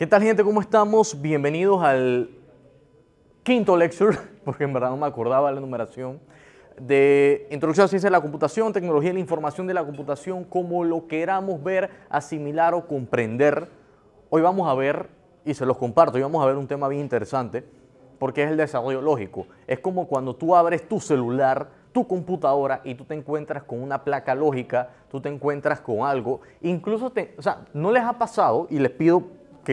¿Qué tal gente? ¿Cómo estamos? Bienvenidos al quinto lecture, porque en verdad no me acordaba la numeración, de Introducción a Ciencia de la Computación, Tecnología de la Información de la Computación, como lo queramos ver, asimilar o comprender. Hoy vamos a ver, y se los comparto, hoy vamos a ver un tema bien interesante, porque es el desarrollo lógico. Es como cuando tú abres tu celular, tu computadora y tú te encuentras con una placa lógica, tú te encuentras con algo, incluso o sea, no les ha pasado y les pido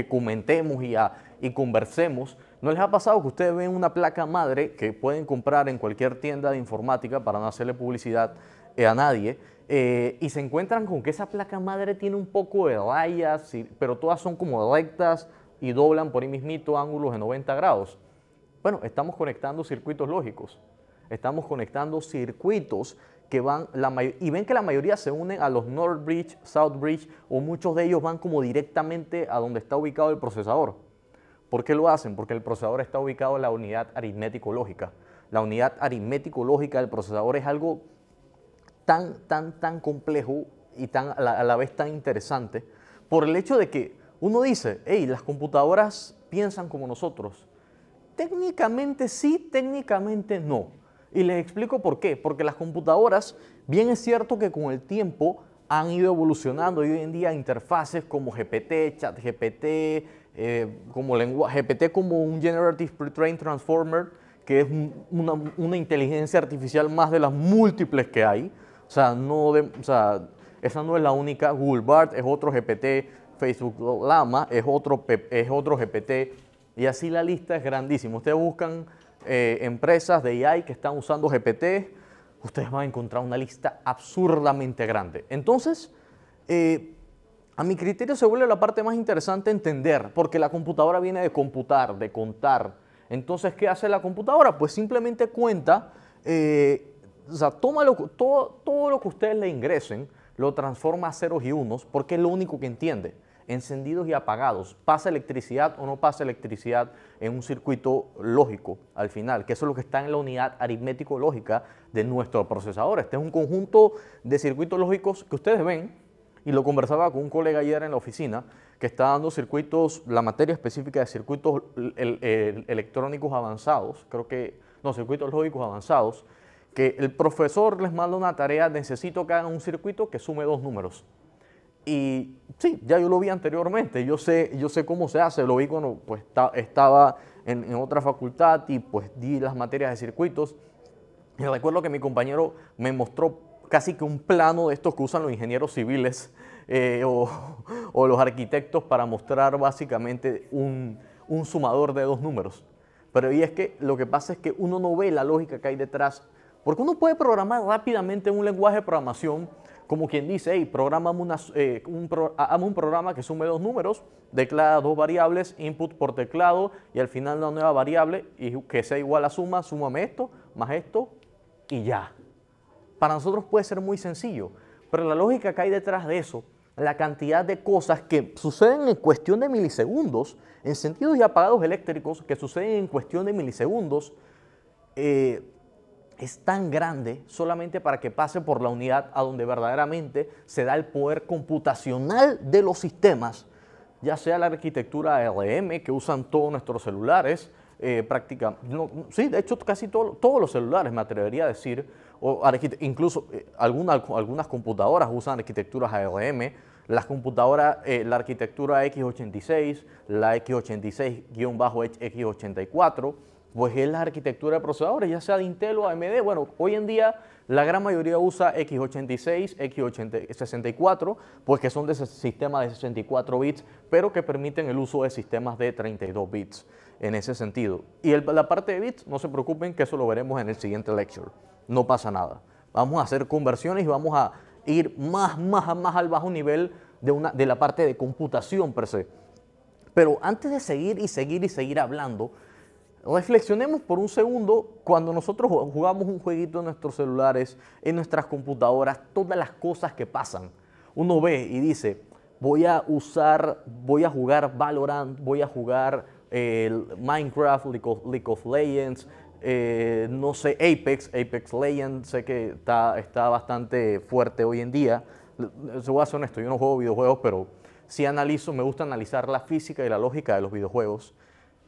que comentemos y, y conversemos. ¿No les ha pasado que ustedes ven una placa madre que pueden comprar en cualquier tienda de informática para no hacerle publicidad eh, a nadie? Eh, y se encuentran con que esa placa madre tiene un poco de rayas, pero todas son como rectas y doblan por ahí mismito ángulos de 90 grados. Bueno, estamos conectando circuitos lógicos, estamos conectando circuitos que van, la y ven que la mayoría se unen a los North Bridge, South Bridge, o muchos de ellos van como directamente a donde está ubicado el procesador. ¿Por qué lo hacen? Porque el procesador está ubicado en la unidad aritmético-lógica. La unidad aritmético-lógica del procesador es algo tan, tan, tan complejo y a, la, a la vez tan interesante, por el hecho de que uno dice, hey, las computadoras piensan como nosotros. Técnicamente sí, técnicamente no y les explico por qué. Porque las computadoras, bien es cierto que con el tiempo han ido evolucionando y hoy en día interfaces como GPT, ChatGPT, eh, como lenguaje, GPT como un Generative Pre-Trained Transformer, que es una, inteligencia artificial más de las múltiples que hay. O sea, no esa no es la única. Google Bart es otro GPT, Facebook Lama es otro, es otro GPT, y así la lista es grandísima. Ustedes buscan eh, empresas de AI que están usando GPT, ustedes van a encontrar una lista absurdamente grande. Entonces, eh, a mi criterio se vuelve la parte más interesante entender, porque la computadora viene de computar, de contar. Entonces, ¿qué hace la computadora? Pues simplemente cuenta, eh, o sea, toma lo, todo, todo lo que ustedes le ingresen, lo transforma a ceros y unos, porque es lo único que entiende encendidos y apagados. Pasa electricidad o no pasa electricidad en un circuito lógico al final, que eso es lo que está en la unidad aritmético-lógica de nuestro procesador. Este es un conjunto de circuitos lógicos que ustedes ven, y lo conversaba con un colega ayer en la oficina, que está dando circuitos, la materia específica de circuitos electrónicos avanzados, creo que, no, circuitos lógicos avanzados, que el profesor les manda una tarea, necesito que hagan un circuito que sume dos números. Y sí, ya yo lo vi anteriormente, yo sé, yo sé cómo se hace, lo vi cuando pues, estaba en, otra facultad y pues di las materias de circuitos. Y recuerdo que mi compañero me mostró casi que un plano de estos que usan los ingenieros civiles eh, o, los arquitectos para mostrar básicamente un, sumador de dos números. Pero y es que lo que pasa es que uno no ve la lógica que hay detrás, porque uno puede programar rápidamente un lenguaje de programación como quien dice, hey, programamos eh, un, programa que sume dos números, declara dos variables, input por teclado, y al final una nueva variable y que sea igual a suma, súmame esto, más esto, y ya. Para nosotros puede ser muy sencillo, pero la lógica que hay detrás de eso, la cantidad de cosas que suceden en cuestión de milisegundos, en sentidos y apagados eléctricos que suceden en cuestión de milisegundos, eh, es tan grande solamente para que pase por la unidad a donde verdaderamente se da el poder computacional de los sistemas, ya sea la arquitectura ARM que usan todos nuestros celulares, eh, práctica, sí, de hecho casi todos los celulares me atrevería a decir, incluso eh, algunas, computadoras usan arquitecturas ARM, las computadoras, eh, la arquitectura x86, la x86-x84, pues es la arquitectura de procesadores, ya sea de Intel o AMD. Bueno, hoy en día la gran mayoría usa x86, x64, pues que son de ese sistema de 64 bits, pero que permiten el uso de sistemas de 32 bits en ese sentido. Y la parte de bits, no se preocupen, que eso lo veremos en el siguiente lecture. No pasa nada. Vamos a hacer conversiones y vamos a ir más, más, más al bajo nivel de, una, de la parte de computación per se. Pero antes de seguir y seguir y seguir hablando, Reflexionemos por un segundo cuando nosotros jugamos un jueguito en nuestros celulares, en nuestras computadoras, todas las cosas que pasan. Uno ve y dice, voy a usar, voy a jugar Valorant, voy a jugar eh, Minecraft, League of, Legends, eh, no sé, Apex, Apex Legends, sé que está, está bastante fuerte hoy en día. Se voy a ser honesto, yo no juego videojuegos, pero sí analizo, me gusta analizar la física y la lógica de los videojuegos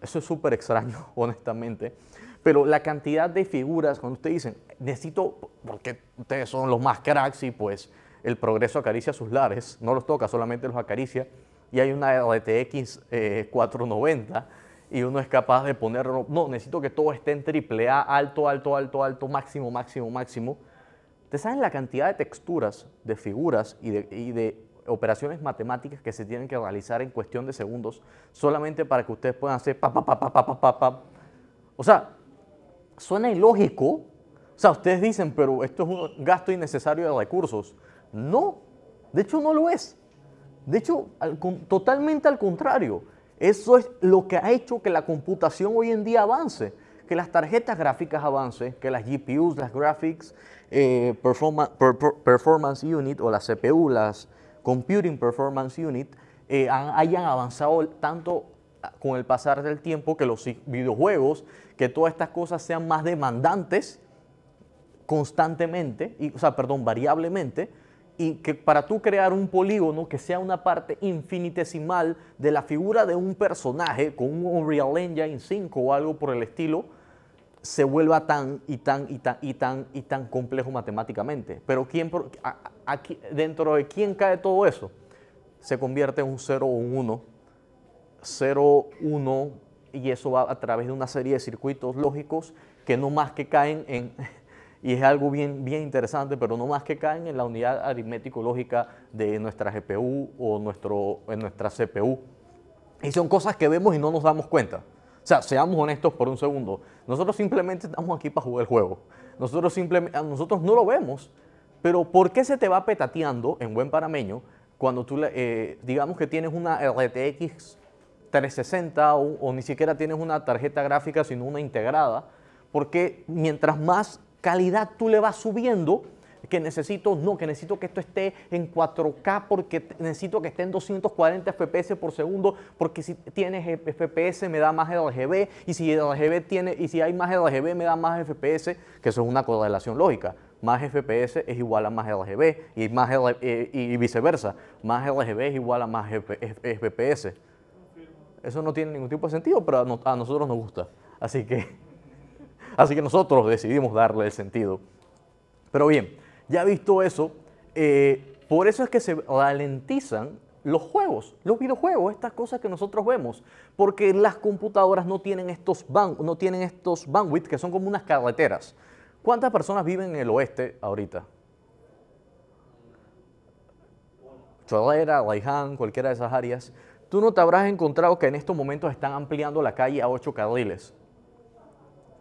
eso es súper extraño, honestamente. Pero la cantidad de figuras, cuando ustedes dicen, necesito, porque ustedes son los más cracks y pues el progreso acaricia sus lares, no los toca, solamente los acaricia. Y hay una RTX 490 eh, y uno es capaz de ponerlo, no, necesito que todo esté en triple A, alto, alto, alto, alto, máximo, máximo, máximo. Ustedes saben la cantidad de texturas, de figuras y de operaciones matemáticas que se tienen que realizar en cuestión de segundos, solamente para que ustedes puedan hacer pa, pa, pa, pa, pa, pa, pa. O sea, suena ilógico. O sea, ustedes dicen, pero esto es un gasto innecesario de recursos. No, de hecho no lo es. De hecho, totalmente al contrario. Eso es lo que ha hecho que la computación hoy en día avance, que las tarjetas gráficas avancen, que las GPUs, las Graphics eh, Performance Unit o las CPUs, las Computing Performance Unit, eh, hayan avanzado tanto ah, con el pasar del tiempo que los videojuegos, que todas estas cosas sean más demandantes constantemente, y, o sea, perdón, variablemente, y que para tú crear un polígono que sea una parte infinitesimal de la figura de un personaje con un Unreal Engine 5 o algo por el estilo, se vuelva tan y tan y tan y tan y tan complejo matemáticamente. Pero ¿quién, dentro de quién cae todo eso? Se convierte en un 0 o un 1. 0, 1 y eso va a través de una serie de circuitos lógicos que no más que caen en, y es algo bien, bien interesante, pero no más que caen en la unidad aritmético-lógica de nuestra GPU o nuestro, en nuestra CPU. Y son cosas que vemos y no nos damos cuenta. O sea, seamos honestos por un segundo. Nosotros simplemente estamos aquí para jugar el juego. Nosotros simplemente, nosotros no lo vemos. Pero ¿por qué se te va petateando en buen parameño cuando tú, eh, digamos que tienes una RTX 360 o, o ni siquiera tienes una tarjeta gráfica, sino una integrada? Porque mientras más calidad tú le vas subiendo, que necesito, no, que necesito que esto esté en 4K porque necesito que esté en 240 FPS por segundo, porque si tiene FPS me da más RGB y si RGB tiene y si hay más RGB me da más FPS, que eso es una correlación lógica. Más FPS es igual a más RGB y más eh, y viceversa, más RGB es igual a más FPS. Eso no tiene ningún tipo de sentido, pero a nosotros nos gusta. Así que Así que nosotros decidimos darle el sentido. Pero bien, ya visto eso, eh, por eso es que se ralentizan los juegos, los videojuegos, estas cosas que nosotros vemos, porque las computadoras no tienen estos, no tienen estos bandwidth que son como unas carreteras. ¿Cuántas personas viven en el oeste ahorita? Cholera, Raiján, cualquiera de esas áreas. Tú no te habrás encontrado que en estos momentos están ampliando la calle a ocho carriles.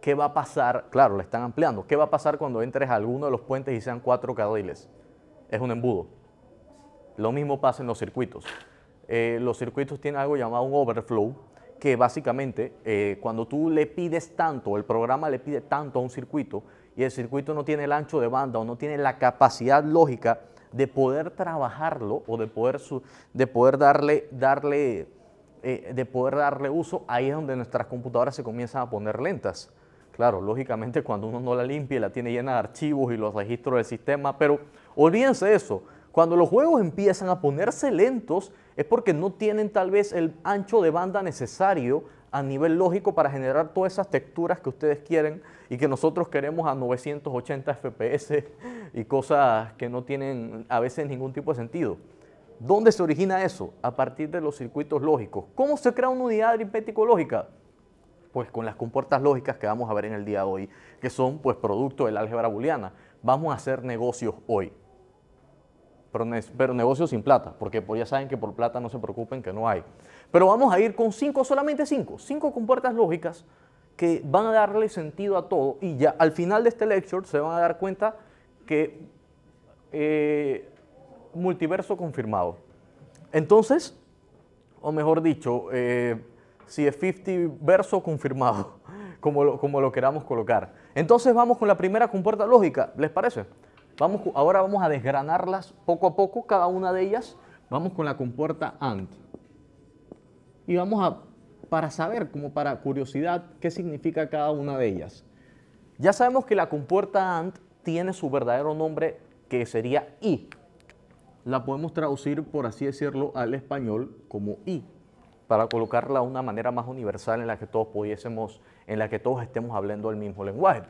¿qué va a pasar? Claro, le están ampliando. ¿Qué va a pasar cuando entres a alguno de los puentes y sean cuatro carriles? Es un embudo. Lo mismo pasa en los circuitos. Eh, los circuitos tienen algo llamado un overflow, que básicamente eh, cuando tú le pides tanto, el programa le pide tanto a un circuito y el circuito no tiene el ancho de banda o no tiene la capacidad lógica de poder trabajarlo o de poder, de poder darle, darle, eh, de poder darle uso, ahí es donde nuestras computadoras se comienzan a poner lentas. Claro, lógicamente cuando uno no la limpia, la tiene llena de archivos y los registros del sistema, pero olvídense eso. Cuando los juegos empiezan a ponerse lentos es porque no tienen tal vez el ancho de banda necesario a nivel lógico para generar todas esas texturas que ustedes quieren y que nosotros queremos a 980 FPS y cosas que no tienen a veces ningún tipo de sentido. ¿Dónde se origina eso? A partir de los circuitos lógicos. ¿Cómo se crea una unidad aritmético lógica? pues con las compuertas lógicas que vamos a ver en el día de hoy, que son pues producto del álgebra booleana. Vamos a hacer negocios hoy, pero, pero negocios sin plata, porque pues, ya saben que por plata no se preocupen que no hay. Pero vamos a ir con cinco, solamente cinco, cinco compuertas lógicas que van a darle sentido a todo y ya al final de este lecture se van a dar cuenta que eh, multiverso confirmado. Entonces, o mejor dicho, eh, si es 50 verso confirmado, como lo, queramos colocar. Entonces vamos con la primera compuerta lógica, ¿les parece? Vamos, ahora vamos a desgranarlas poco a poco, cada una de ellas. Vamos con la compuerta AND. Y vamos a, para saber, como para curiosidad, qué significa cada una de ellas. Ya sabemos que la compuerta AND tiene su verdadero nombre, que sería I. La podemos traducir, por así decirlo, al español como I para colocarla de una manera más universal en la que todos pudiésemos, en la que todos estemos hablando el mismo lenguaje.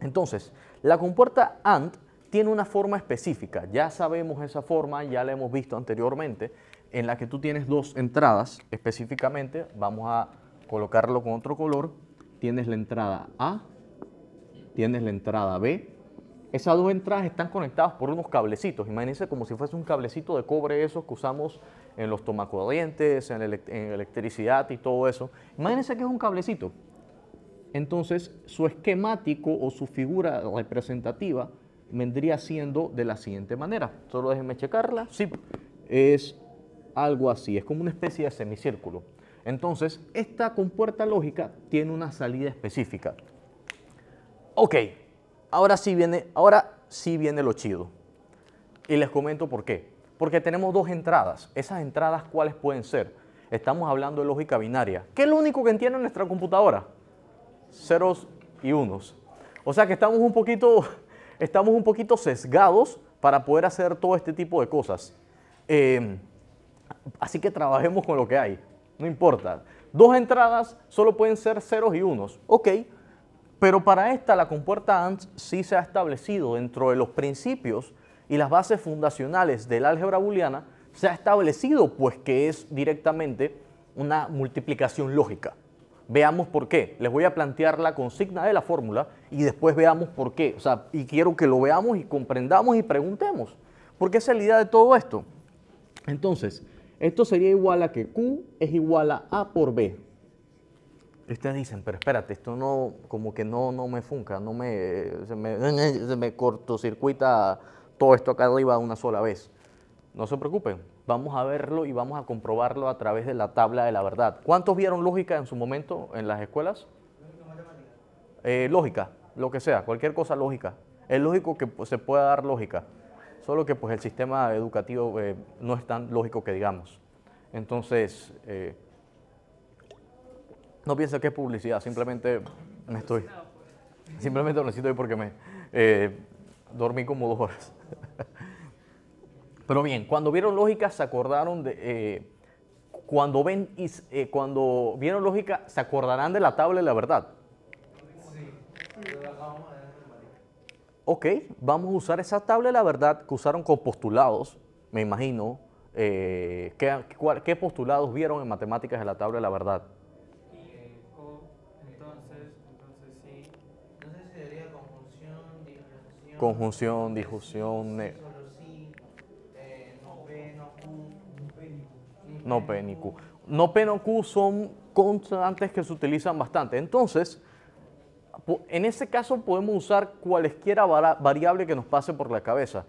Entonces, la compuerta AND tiene una forma específica, ya sabemos esa forma, ya la hemos visto anteriormente, en la que tú tienes dos entradas específicamente, vamos a colocarlo con otro color, tienes la entrada A, tienes la entrada B, esas dos entradas están conectadas por unos cablecitos, imagínense como si fuese un cablecito de cobre esos que usamos en los tomacorrientes, en, electricidad y todo eso. Imagínense que es un cablecito. Entonces, su esquemático o su figura representativa vendría siendo de la siguiente manera. Solo déjenme checarla. Sí, es algo así, es como una especie de semicírculo. Entonces, esta compuerta lógica tiene una salida específica. Ok, ahora sí viene, ahora sí viene lo chido. Y les comento por qué. Porque tenemos dos entradas. ¿Esas entradas cuáles pueden ser? Estamos hablando de lógica binaria. ¿Qué es lo único que entiende nuestra computadora? Ceros y unos. O sea que estamos un poquito, estamos un poquito sesgados para poder hacer todo este tipo de cosas. Em, así que trabajemos con lo que hay. No importa. Dos entradas solo pueden ser ceros y unos. Ok, pero para esta la compuerta AND sí se ha establecido dentro de los principios y las bases fundacionales del álgebra booleana, se ha establecido pues que es directamente una multiplicación lógica. Veamos por qué. Les voy a plantear la consigna de la fórmula y después veamos por qué. O sea, y quiero que lo veamos y comprendamos y preguntemos. ¿Por qué es la idea de todo esto? Entonces, esto sería igual a que Q es igual a A por B. ustedes dicen, pero espérate, esto no, como que no, no me funca, no me, se me, se me cortocircuita todo esto acá arriba de una sola vez. No se preocupen, vamos a verlo y vamos a comprobarlo a través de la tabla de la verdad. ¿Cuántos vieron lógica en su momento en las escuelas? Eh, lógica, lo que sea, cualquier cosa lógica. Es lógico que pues, se pueda dar lógica, solo que pues el sistema educativo eh, no es tan lógico que digamos. Entonces, eh, no pienso que es publicidad, simplemente me estoy... Simplemente lo necesito porque me dormí como dos horas. Pero bien, cuando vieron lógica se acordaron de... Eh, cuando, ven, eh, cuando vieron lógica se acordarán de la tabla de la verdad. Ok, vamos a usar esa tabla de la verdad que usaron con postulados, me imagino. Eh, ¿qué, postulados vieron en matemáticas de la tabla de la verdad? Conjunción, disjunción, No P ni Q. No P no Q son constantes que se utilizan bastante. Entonces, en ese caso podemos usar cualesquiera variable que nos pase por la cabeza.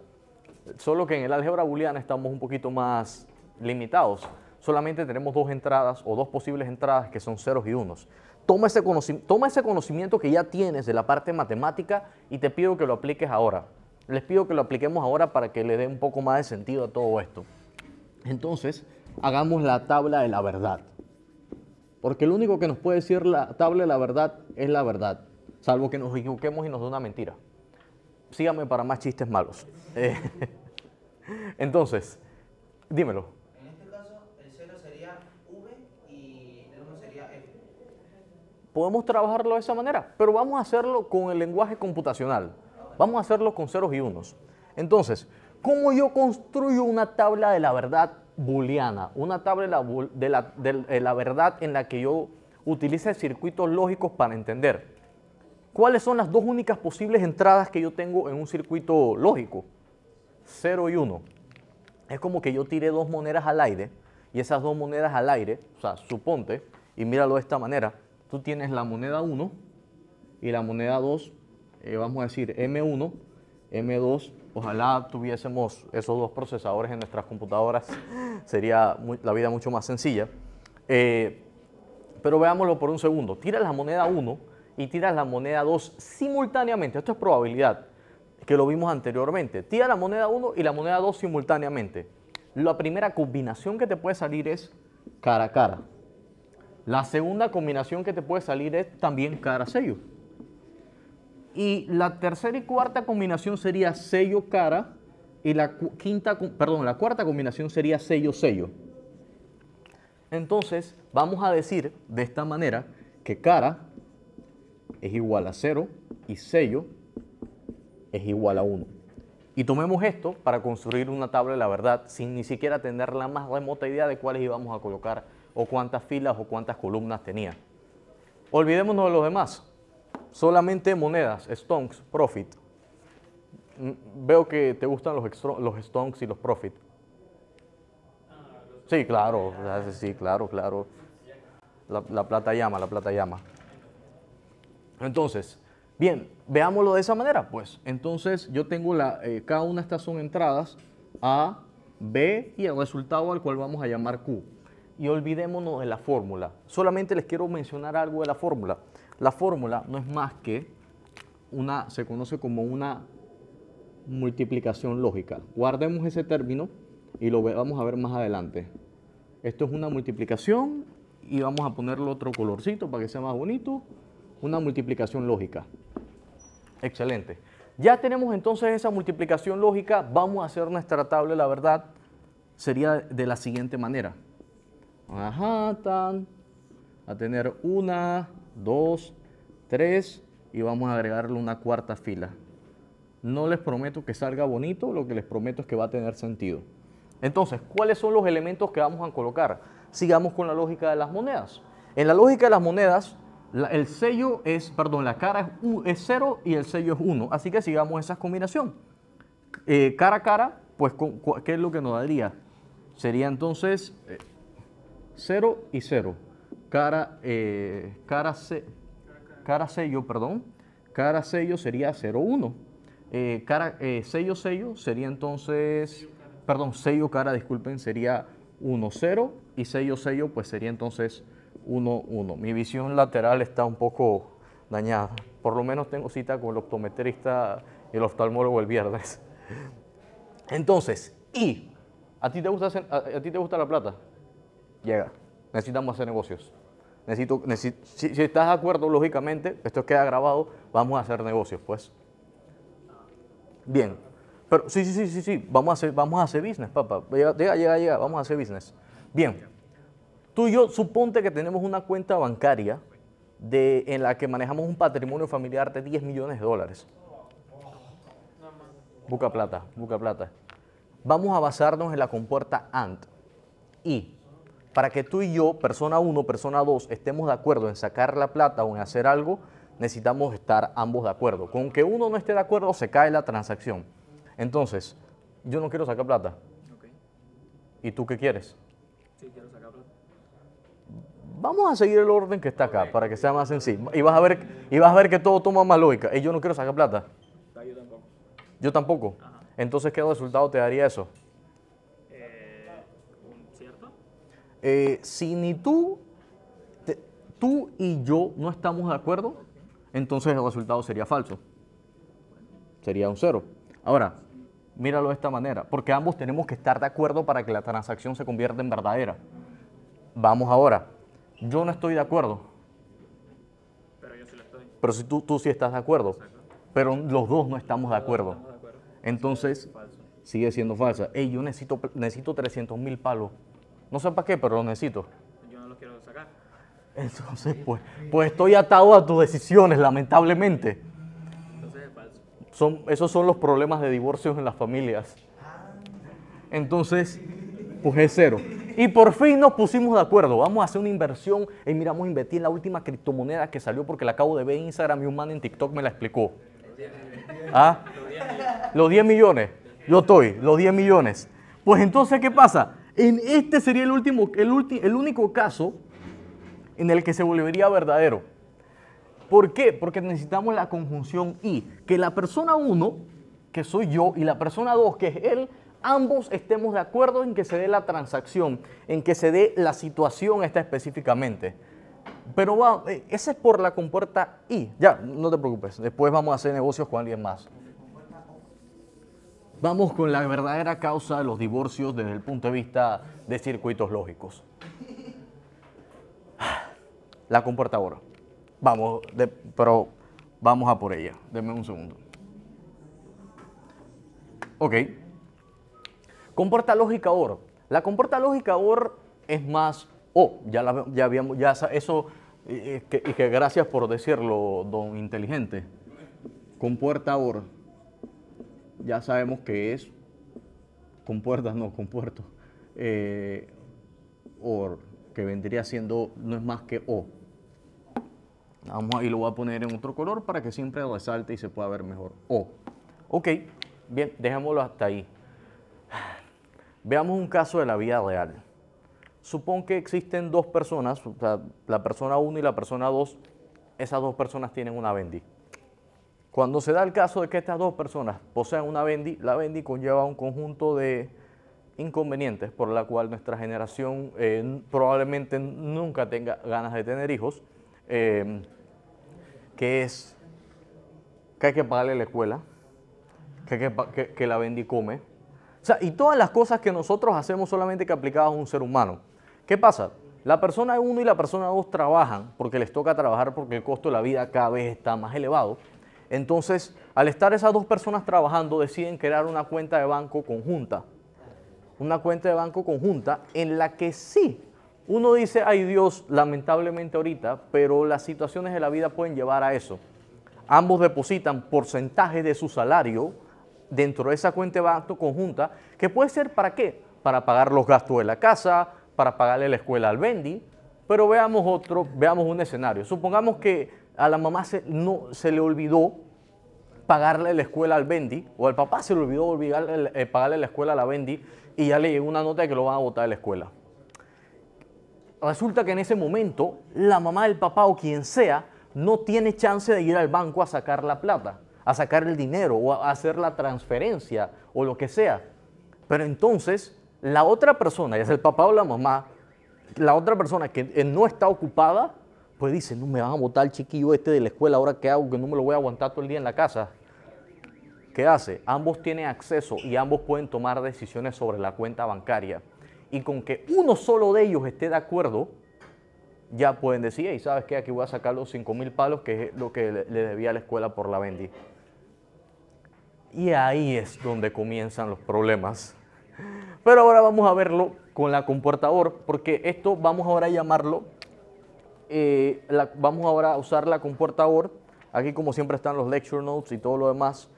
Solo que en el álgebra booleana estamos un poquito más limitados. Solamente tenemos dos entradas o dos posibles entradas que son ceros y unos. Toma ese, toma ese conocimiento que ya tienes de la parte matemática y te pido que lo apliques ahora. Les pido que lo apliquemos ahora para que le dé un poco más de sentido a todo esto. Entonces, hagamos la tabla de la verdad. Porque lo único que nos puede decir la tabla de la verdad es la verdad, salvo que nos equivoquemos y nos dé una mentira. Sígame para más chistes malos. Eh, entonces, dímelo. En este caso, el 0 sería V y el 1 sería F. Podemos trabajarlo de esa manera, pero vamos a hacerlo con el lenguaje computacional. Vamos a hacerlo con ceros y unos. Entonces, ¿cómo yo construyo una tabla de la verdad booleana, una tabla de la, verdad en la que yo utilice circuitos lógicos para entender. ¿Cuáles son las dos únicas posibles entradas que yo tengo en un circuito lógico? 0 y 1. Es como que yo tiré dos monedas al aire y esas dos monedas al aire, o sea, suponte, y míralo de esta manera, tú tienes la moneda 1 y la moneda 2, eh, vamos a decir M1, M2, Ojalá tuviésemos esos dos procesadores en nuestras computadoras, sería la vida mucho más sencilla. Eh, pero veámoslo por un segundo. Tiras la moneda 1 y tiras la moneda 2 simultáneamente. Esto es probabilidad, que lo vimos anteriormente. Tira la moneda 1 y la moneda 2 simultáneamente. La primera combinación que te puede salir es cara a cara. La segunda combinación que te puede salir es también cara a sello. Y la tercera y cuarta combinación sería sello cara y la quinta, perdón, la cuarta combinación sería sello sello. Entonces, vamos a decir de esta manera que cara es igual a cero y sello es igual a 1. Y tomemos esto para construir una tabla de la verdad sin ni siquiera tener la más remota idea de cuáles íbamos a colocar o cuántas filas o cuántas columnas tenía. Olvidémonos de los demás solamente monedas, stonks, profit. Mm, veo que te gustan los, los stonks y los profit. Sí, claro, sí, claro, claro. La, plata llama, la plata llama. Entonces, bien, veámoslo de esa manera, pues. Entonces, yo tengo la, eh, cada una de estas son entradas A, B y el resultado al cual vamos a llamar Q. Y olvidémonos de la fórmula. Solamente les quiero mencionar algo de la fórmula. La fórmula no es más que una, se conoce como una multiplicación lógica. Guardemos ese término y lo vamos a ver más adelante. Esto es una multiplicación y vamos a ponerle otro colorcito para que sea más bonito. Una multiplicación lógica. Excelente. Ya tenemos entonces esa multiplicación lógica. Vamos a hacer nuestra tabla, la verdad, sería de la siguiente manera. Ajá, tan. A tener una, dos, tres y vamos a agregarle una cuarta fila. No les prometo que salga bonito, lo que les prometo es que va a tener sentido. Entonces, ¿cuáles son los elementos que vamos a colocar? Sigamos con la lógica de las monedas. En la lógica de las monedas, el sello es, perdón, la cara es 0 y el sello es 1. Así que sigamos esa combinación. Eh, cara a cara, pues, ¿qué es lo que nos daría? Sería entonces 0 eh, y 0 cara, eh, cara, sello, perdón, cara sello sería 01. Eh, cara, eh, sello sello sería entonces, perdón, sello cara, disculpen, sería 1-0 y sello sello pues sería entonces 1-1. Mi visión lateral está un poco dañada. Por lo menos tengo cita con el optometrista y el oftalmólogo el viernes. Entonces, y ¿a ti te gusta, a ti te gusta la plata? Llega. Necesitamos hacer negocios necesito, si, estás de acuerdo, lógicamente, esto queda grabado, vamos a hacer negocios, pues. Bien. Pero sí, sí, sí, sí, sí, vamos a hacer, vamos a hacer business, papá. Llega, llega, llega, vamos a hacer business. Bien. Tú y yo, suponte que tenemos una cuenta bancaria de, en la que manejamos un patrimonio familiar de 10 millones de dólares. Busca plata, busca plata. Vamos a basarnos en la compuerta AND. Y para que tú y yo, persona 1, persona 2, estemos de acuerdo en sacar la plata o en hacer algo, necesitamos estar ambos de acuerdo. Con que uno no esté de acuerdo, se cae la transacción. Entonces, yo no quiero sacar plata. ¿Y tú qué quieres? Sí, quiero sacar plata. Vamos a seguir el orden que está acá para que sea más sencillo. Y vas a ver, y vas a ver que todo toma más lógica. Y yo no quiero sacar plata. Ah, yo tampoco. Entonces, ¿qué resultado te daría eso? Eh, si ni tú, tú y yo no estamos de acuerdo, entonces el resultado sería falso. Sería un cero. Ahora, míralo de esta manera, porque ambos tenemos que estar de acuerdo para que la transacción se convierta en verdadera. Vamos ahora, yo no estoy de acuerdo. Pero yo sí lo estoy. Pero si tú, tú sí estás de acuerdo. Pero los dos no estamos de acuerdo. Entonces, sigue siendo falsa. yo necesito, necesito 300 mil palos no sé para qué, pero lo necesito. Yo no lo quiero sacar. Entonces, pues, pues estoy atado a tus decisiones, lamentablemente. Entonces es falso. Son, esos son los problemas de divorcios en las familias. Entonces, pues es cero. Y por fin nos pusimos de acuerdo. Vamos a hacer una inversión. Y miramos invertir en la última criptomoneda que salió porque la acabo de ver en Instagram y un man en TikTok me la explicó. ¿Ah? Los 10 millones. Yo estoy, los 10 millones. Pues entonces, ¿qué pasa? En este sería el, último, el, el único caso en el que se volvería verdadero. ¿Por qué? Porque necesitamos la conjunción y, que la persona 1, que soy yo, y la persona 2, que es él, ambos estemos de acuerdo en que se dé la transacción, en que se dé la situación esta específicamente. Pero va, eh, ese es por la compuerta y. Ya, no te preocupes, después vamos a hacer negocios con alguien más. Vamos con la verdadera causa de los divorcios desde el punto de vista de circuitos lógicos. La ahora. Vamos, pero vamos a por ella. Deme un segundo. Ok. Compuerta lógica OR. La comporta lógica OR es más O. Oh, ya, ya habíamos, ya eso, eh, eh, y que, gracias por decirlo, don inteligente. Compuerta OR ya sabemos que es con puertas, no, con puertos, eh, que vendría siendo, no es más que O. Vamos ahí lo voy a poner en otro color para que siempre resalte y se pueda ver mejor. O. Ok, bien, dejémoslo hasta ahí. Veamos un caso de la vida real. Supón que existen dos personas, la persona 1 y la persona 2, esas dos personas tienen una bendición cuando se da el caso de que estas dos personas posean una Bendy, la Bendy conlleva un conjunto de inconvenientes por la cual nuestra generación eh, probablemente nunca tenga ganas de tener hijos, em, que es que hay que pagarle la escuela, que, que, la Bendy come, o sea, y todas las cosas que nosotros hacemos solamente que aplicadas a un ser humano. ¿Qué pasa? La persona 1 y la persona 2 trabajan porque les toca trabajar porque el costo de la vida cada vez está más elevado entonces, al estar esas dos personas trabajando, deciden crear una cuenta de banco conjunta. Una cuenta de banco conjunta en la que sí, uno dice, ay Dios, lamentablemente ahorita, pero las situaciones de la vida pueden llevar a eso. Ambos depositan porcentaje de su salario dentro de esa cuenta de banco conjunta, que puede ser para qué? Para pagar los gastos de la casa, para pagarle la escuela al Bendy. Pero veamos otro, veamos un escenario. Supongamos que a la mamá se, no, se le olvidó pagarle la escuela al Bendy, o al papá se le olvidó olvidar, eh, pagarle la escuela a la Bendy, y ya le llegó una nota de que lo van a botar de la escuela. Resulta que en ese momento, la mamá el papá o quien sea, no tiene chance de ir al banco a sacar la plata, a sacar el dinero o a hacer la transferencia o lo que sea. Pero entonces, la otra persona, ya sea el papá o la mamá, la otra persona que eh, no está ocupada, pues dice, no me van a botar el chiquillo este de la escuela, ahora qué hago, que no me lo voy a aguantar todo el día en la casa. ¿Qué hace? Ambos tienen acceso y ambos pueden tomar decisiones sobre la cuenta bancaria. Y con que uno solo de ellos esté de acuerdo, ya pueden decir, y sabes qué, aquí voy a sacar los 5 mil palos, que es lo que le debía a la escuela por la vendi. Y ahí es donde comienzan los problemas. Pero ahora vamos a verlo con la comportador, porque esto vamos ahora a llamarlo eh, vamos ahora a usar la compuerta OR. Aquí como siempre están los lecture notes y todo lo demás.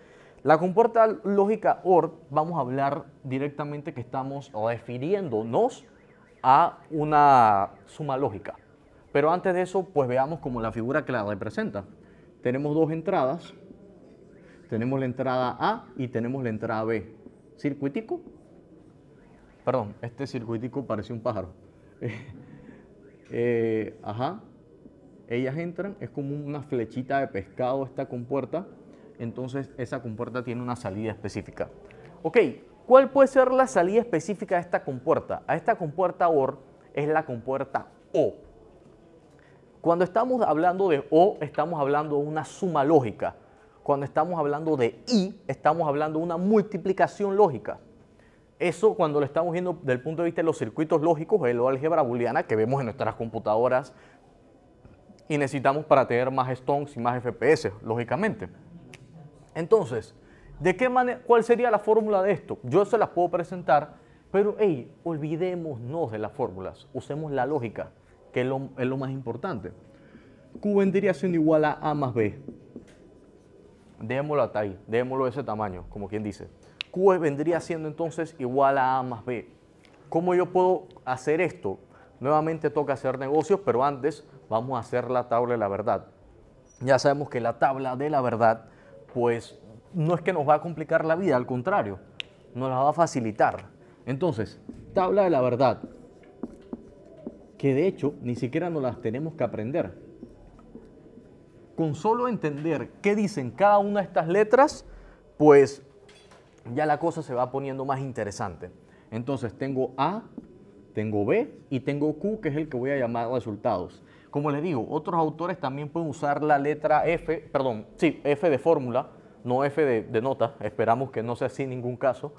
La compuerta lógica OR vamos a hablar directamente que estamos refiriéndonos a una suma lógica. Pero antes de eso, pues veamos como la figura que la representa. Tenemos dos entradas. Tenemos la entrada A y tenemos la entrada B. Circuitico. Perdón, este circuitico parece un pájaro. Eh, ajá. Ellas entran, es como una flechita de pescado esta compuerta. Entonces esa compuerta tiene una salida específica. Ok, ¿cuál puede ser la salida específica de esta compuerta? A esta compuerta OR es la compuerta O. Cuando estamos hablando de O, estamos hablando de una suma lógica. Cuando estamos hablando de I, estamos hablando de una multiplicación lógica. Eso cuando lo estamos viendo desde el punto de vista de los circuitos lógicos, de la álgebra booleana que vemos en nuestras computadoras y necesitamos para tener más stones y más FPS, lógicamente. Entonces, ¿de qué manera, ¿cuál sería la fórmula de esto? Yo se las puedo presentar, pero hey, olvidémonos de las fórmulas, usemos la lógica, que es lo, más importante. Q vendría siendo igual a A más B. Démoslo hasta ahí, démoslo de ese tamaño, como quien dice. Q vendría siendo entonces igual a A más B. ¿Cómo yo puedo hacer esto? Nuevamente toca hacer negocios, pero antes vamos a hacer la tabla de la verdad. Ya sabemos que la tabla de la verdad, pues no es que nos va a complicar la vida, al contrario, nos la va a facilitar. Entonces, tabla de la verdad, que de hecho ni siquiera nos las tenemos que aprender. Con solo entender qué dicen cada una de estas letras, pues ya la cosa se va poniendo más interesante. Entonces tengo A, tengo B y tengo Q, que es el que voy a llamar resultados. Como le digo, otros autores también pueden usar la letra F, perdón, sí, F de fórmula, no F de, nota, esperamos que no sea así en ningún caso.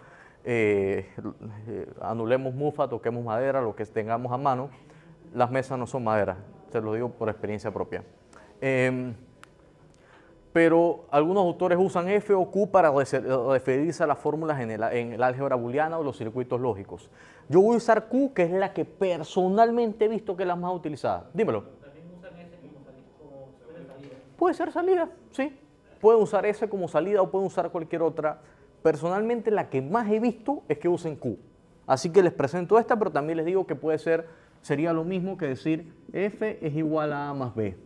Eh, eh, anulemos mufa, toquemos madera, lo que tengamos a mano. Las mesas no son madera, se lo digo por experiencia propia. Em, pero algunos autores usan F o Q para referirse a las fórmulas en, en el, álgebra booleana o los circuitos lógicos. Yo voy a usar Q, que es la que personalmente he visto que es la más utilizada. Dímelo. salida? Puede ser salida, sí. Pueden usar S como salida o pueden usar cualquier otra. Personalmente la que más he visto es que usen Q. Así que les presento esta, pero también les digo que puede ser, sería lo mismo que decir F es igual a A más B.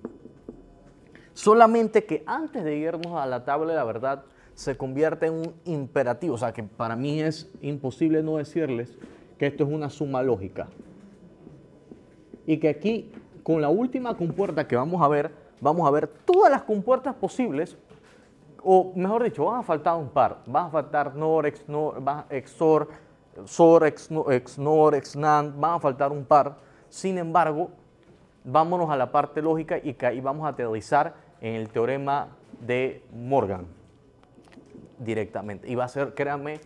Solamente que antes de irnos a la tabla de la verdad, se convierte en un imperativo. O sea, que para mí es imposible no decirles que esto es una suma lógica. Y que aquí, con la última compuerta que vamos a ver, vamos a ver todas las compuertas posibles, o mejor dicho, van a faltar un par. Van a faltar NOR, XNOR, XOR, XOR, XNOR, XNAND, van a faltar un par. Sin embargo, vámonos a la parte lógica y ahí vamos a teorizar en el teorema de Morgan directamente. Y va a ser, créanme,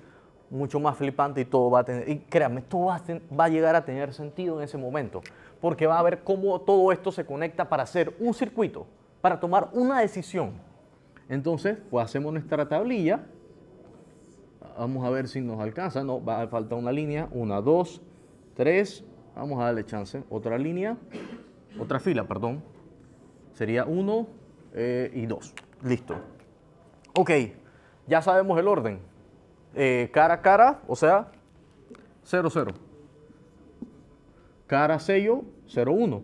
mucho más flipante y todo va a tener, y créanme, todo va a, va a llegar a tener sentido en ese momento, porque va a ver cómo todo esto se conecta para hacer un circuito, para tomar una decisión. Entonces, pues hacemos nuestra tablilla. Vamos a ver si nos alcanza. No, va a faltar una línea. Una, dos, tres. Vamos a darle chance. Otra línea. Otra fila, perdón. Sería uno, eh, y dos. Listo. Ok, ya sabemos el orden. Eh, cara cara, o sea, 00. Cara sello, 01.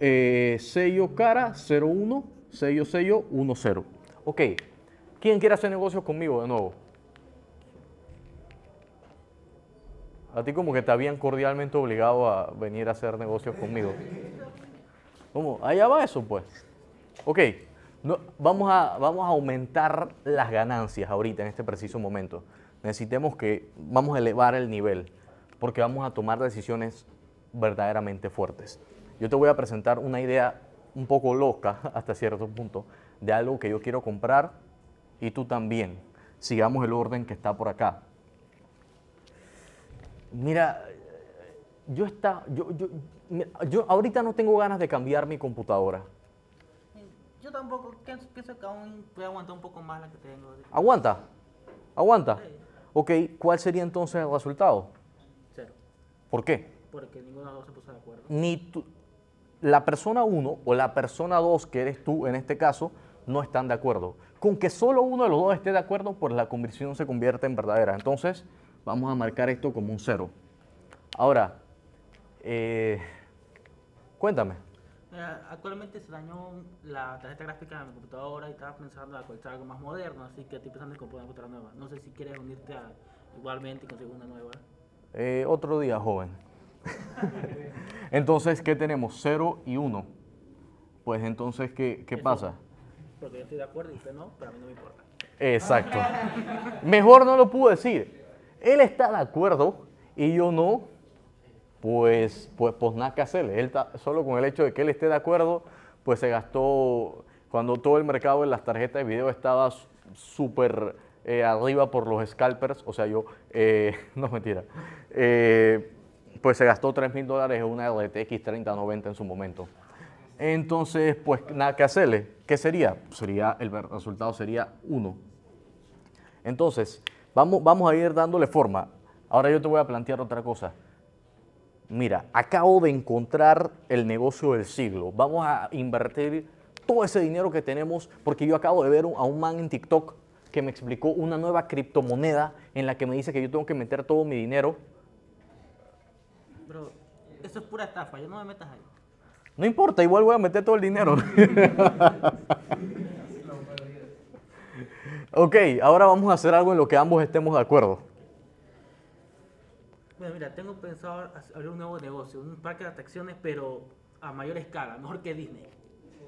Eh, sello cara, 01. Sello sello, 10. 0. Ok, ¿quién quiere hacer negocios conmigo de nuevo? A ti como que te habían cordialmente obligado a venir a hacer negocios conmigo. ¿Cómo? Allá va eso, pues. Ok, vamos, a, vamos a aumentar las ganancias ahorita, en este preciso momento. Necesitemos que, vamos a elevar el nivel, porque vamos a tomar decisiones verdaderamente fuertes. Yo te voy a presentar una idea un poco loca, hasta cierto punto, de algo que yo quiero comprar y tú también. Sigamos el orden que está por acá. Mira, yo, está, yo ahorita no tengo ganas de cambiar mi computadora yo tampoco pienso que aún voy a aguantar un poco más la que tengo. ¿Aguanta? ¿Aguanta? Ok, ¿cuál sería entonces el resultado? Cero. ¿Por qué? Porque ninguno de los dos se puso de acuerdo. Ni la persona uno o la persona dos que eres tú en este caso, no están de acuerdo. Con que solo uno de los dos esté de acuerdo, pues la conversión se convierte en verdadera. Entonces, vamos a marcar esto como un cero. Ahora, eh, cuéntame. Eh, actualmente se dañó la tarjeta gráfica de mi computadora y estaba pensando en comprar algo más moderno, así que estoy pensando en comprar una computadora nueva. No sé si quieres unirte a, igualmente y conseguir una nueva. Eh, otro día, joven. entonces, ¿qué tenemos? 0 y 1. Pues entonces, ¿qué, qué pasa? Porque yo estoy de acuerdo y usted no, pero a mí no me importa. Exacto. Mejor no lo pude decir. Él está de acuerdo y yo no, pues, pues, pues nada que hacerle. Él solo con el hecho de que él esté de acuerdo, pues se gastó, cuando todo el mercado de las tarjetas de video estaba súper eh, arriba por los scalpers, o sea, yo, eh, no mentira, eh, pues se gastó 3 mil dólares en una RTX 3090 en su momento. Entonces, pues nada que hacerle. ¿Qué sería? Sería, el resultado sería 1. Entonces, vamos, vamos a ir dándole forma. Ahora yo te voy a plantear otra cosa mira, acabo de encontrar el negocio del siglo, vamos a invertir todo ese dinero que tenemos, porque yo acabo de ver a un man en TikTok que me explicó una nueva criptomoneda en la que me dice que yo tengo que meter todo mi dinero. Bro, eso es pura estafa, yo no me metas ahí. No importa, igual voy a meter todo el dinero. ok, ahora vamos a hacer algo en lo que ambos estemos de acuerdo mira, tengo pensado abrir un nuevo negocio, un parque de atracciones, pero a mayor escala, mejor que Disney.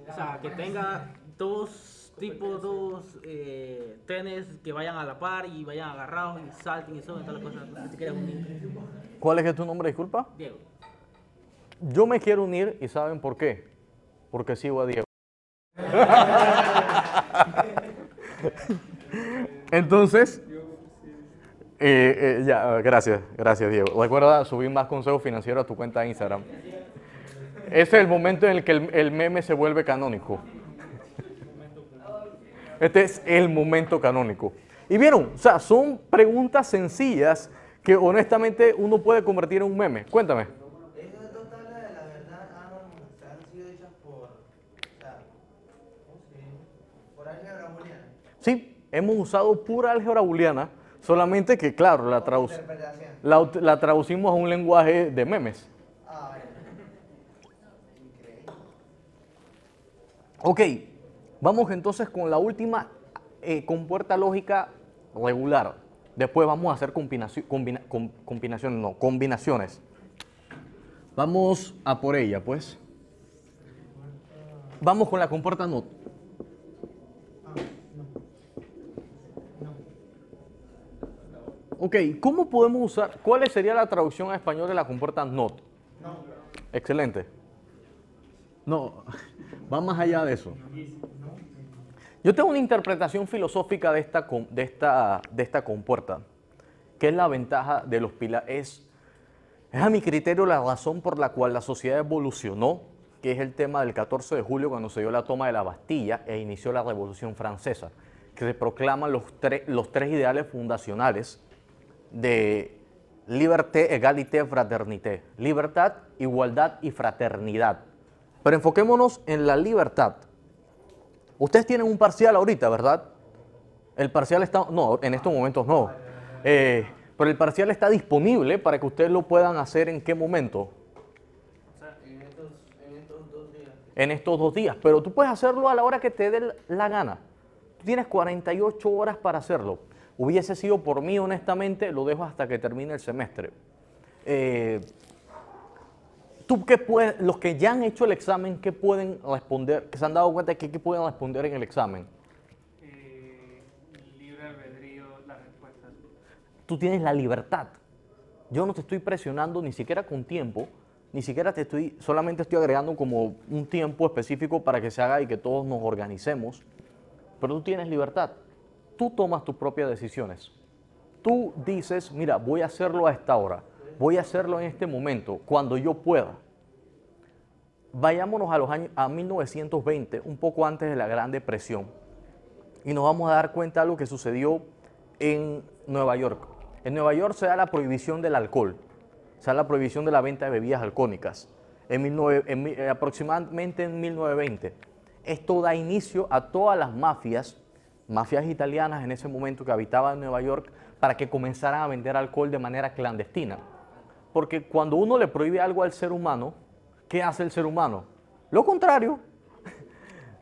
O sea, que tenga dos tipos, dos eh, trenes que vayan a la par y vayan agarrados y salten y son y ¿Cuál es tu nombre, disculpa? Diego. Yo me quiero unir y ¿saben por qué? Porque sigo a Diego. Entonces, eh, ya, gracias, gracias Diego. Recuerda subir más consejos financieros a tu cuenta de Instagram. Ese es el momento en el que el, meme se vuelve canónico. Este es el momento canónico. Y vieron, o sea, son preguntas sencillas que honestamente uno puede convertir en un meme. Cuéntame. Sí, hemos usado pura álgebra booleana Solamente que, claro, la, traducimos a un lenguaje de memes. Ah, ok, vamos entonces con la última eh, compuerta lógica regular. Después vamos a hacer combinaciones. Vamos a por ella, pues. Vamos con la compuerta NOT. Ok, ¿cómo podemos usar? ¿Cuál sería la traducción a español de la compuerta not? No. Excelente. No, va más allá de eso. Yo tengo una interpretación filosófica de esta, de esta, de esta compuerta, que es la ventaja de los pilares. Es, es a mi criterio la razón por la cual la sociedad evolucionó, que es el tema del 14 de julio cuando se dio la toma de la Bastilla e inició la Revolución Francesa, que se proclaman los, los tres ideales fundacionales de liberté, égalité, fraternité. Libertad, igualdad y fraternidad. Pero enfoquémonos en la libertad. Ustedes tienen un parcial ahorita, ¿verdad? El parcial está... No, en estos momentos no. Eh, pero el parcial está disponible para que ustedes lo puedan hacer en qué momento. en, estos, dos días. En estos dos días. Pero tú puedes hacerlo a la hora que te dé la gana. Tú tienes 48 horas para hacerlo. Hubiese sido por mí, honestamente, lo dejo hasta que termine el semestre. Eh, ¿Tú qué puedes, los que ya han hecho el examen, qué pueden responder, que se han dado cuenta de qué pueden responder en el examen? Eh, libre albedrío, la respuesta. Tú tienes la libertad. Yo no te estoy presionando ni siquiera con tiempo, ni siquiera te estoy, solamente estoy agregando como un tiempo específico para que se haga y que todos nos organicemos, pero tú tienes libertad tú tomas tus propias decisiones. Tú dices, mira, voy a hacerlo a esta hora, voy a hacerlo en este momento, cuando yo pueda. Vayámonos a los años a 1920, un poco antes de la Gran Depresión, y nos vamos a dar cuenta de lo que sucedió en Nueva York. En Nueva York se da la prohibición del alcohol, se da la prohibición de la venta de bebidas alcohólicas, aproximadamente en 1920. Esto da inicio a todas las mafias mafias italianas en ese momento que habitaban en Nueva York para que comenzaran a vender alcohol de manera clandestina. Porque cuando uno le prohíbe algo al ser humano, ¿qué hace el ser humano? Lo contrario.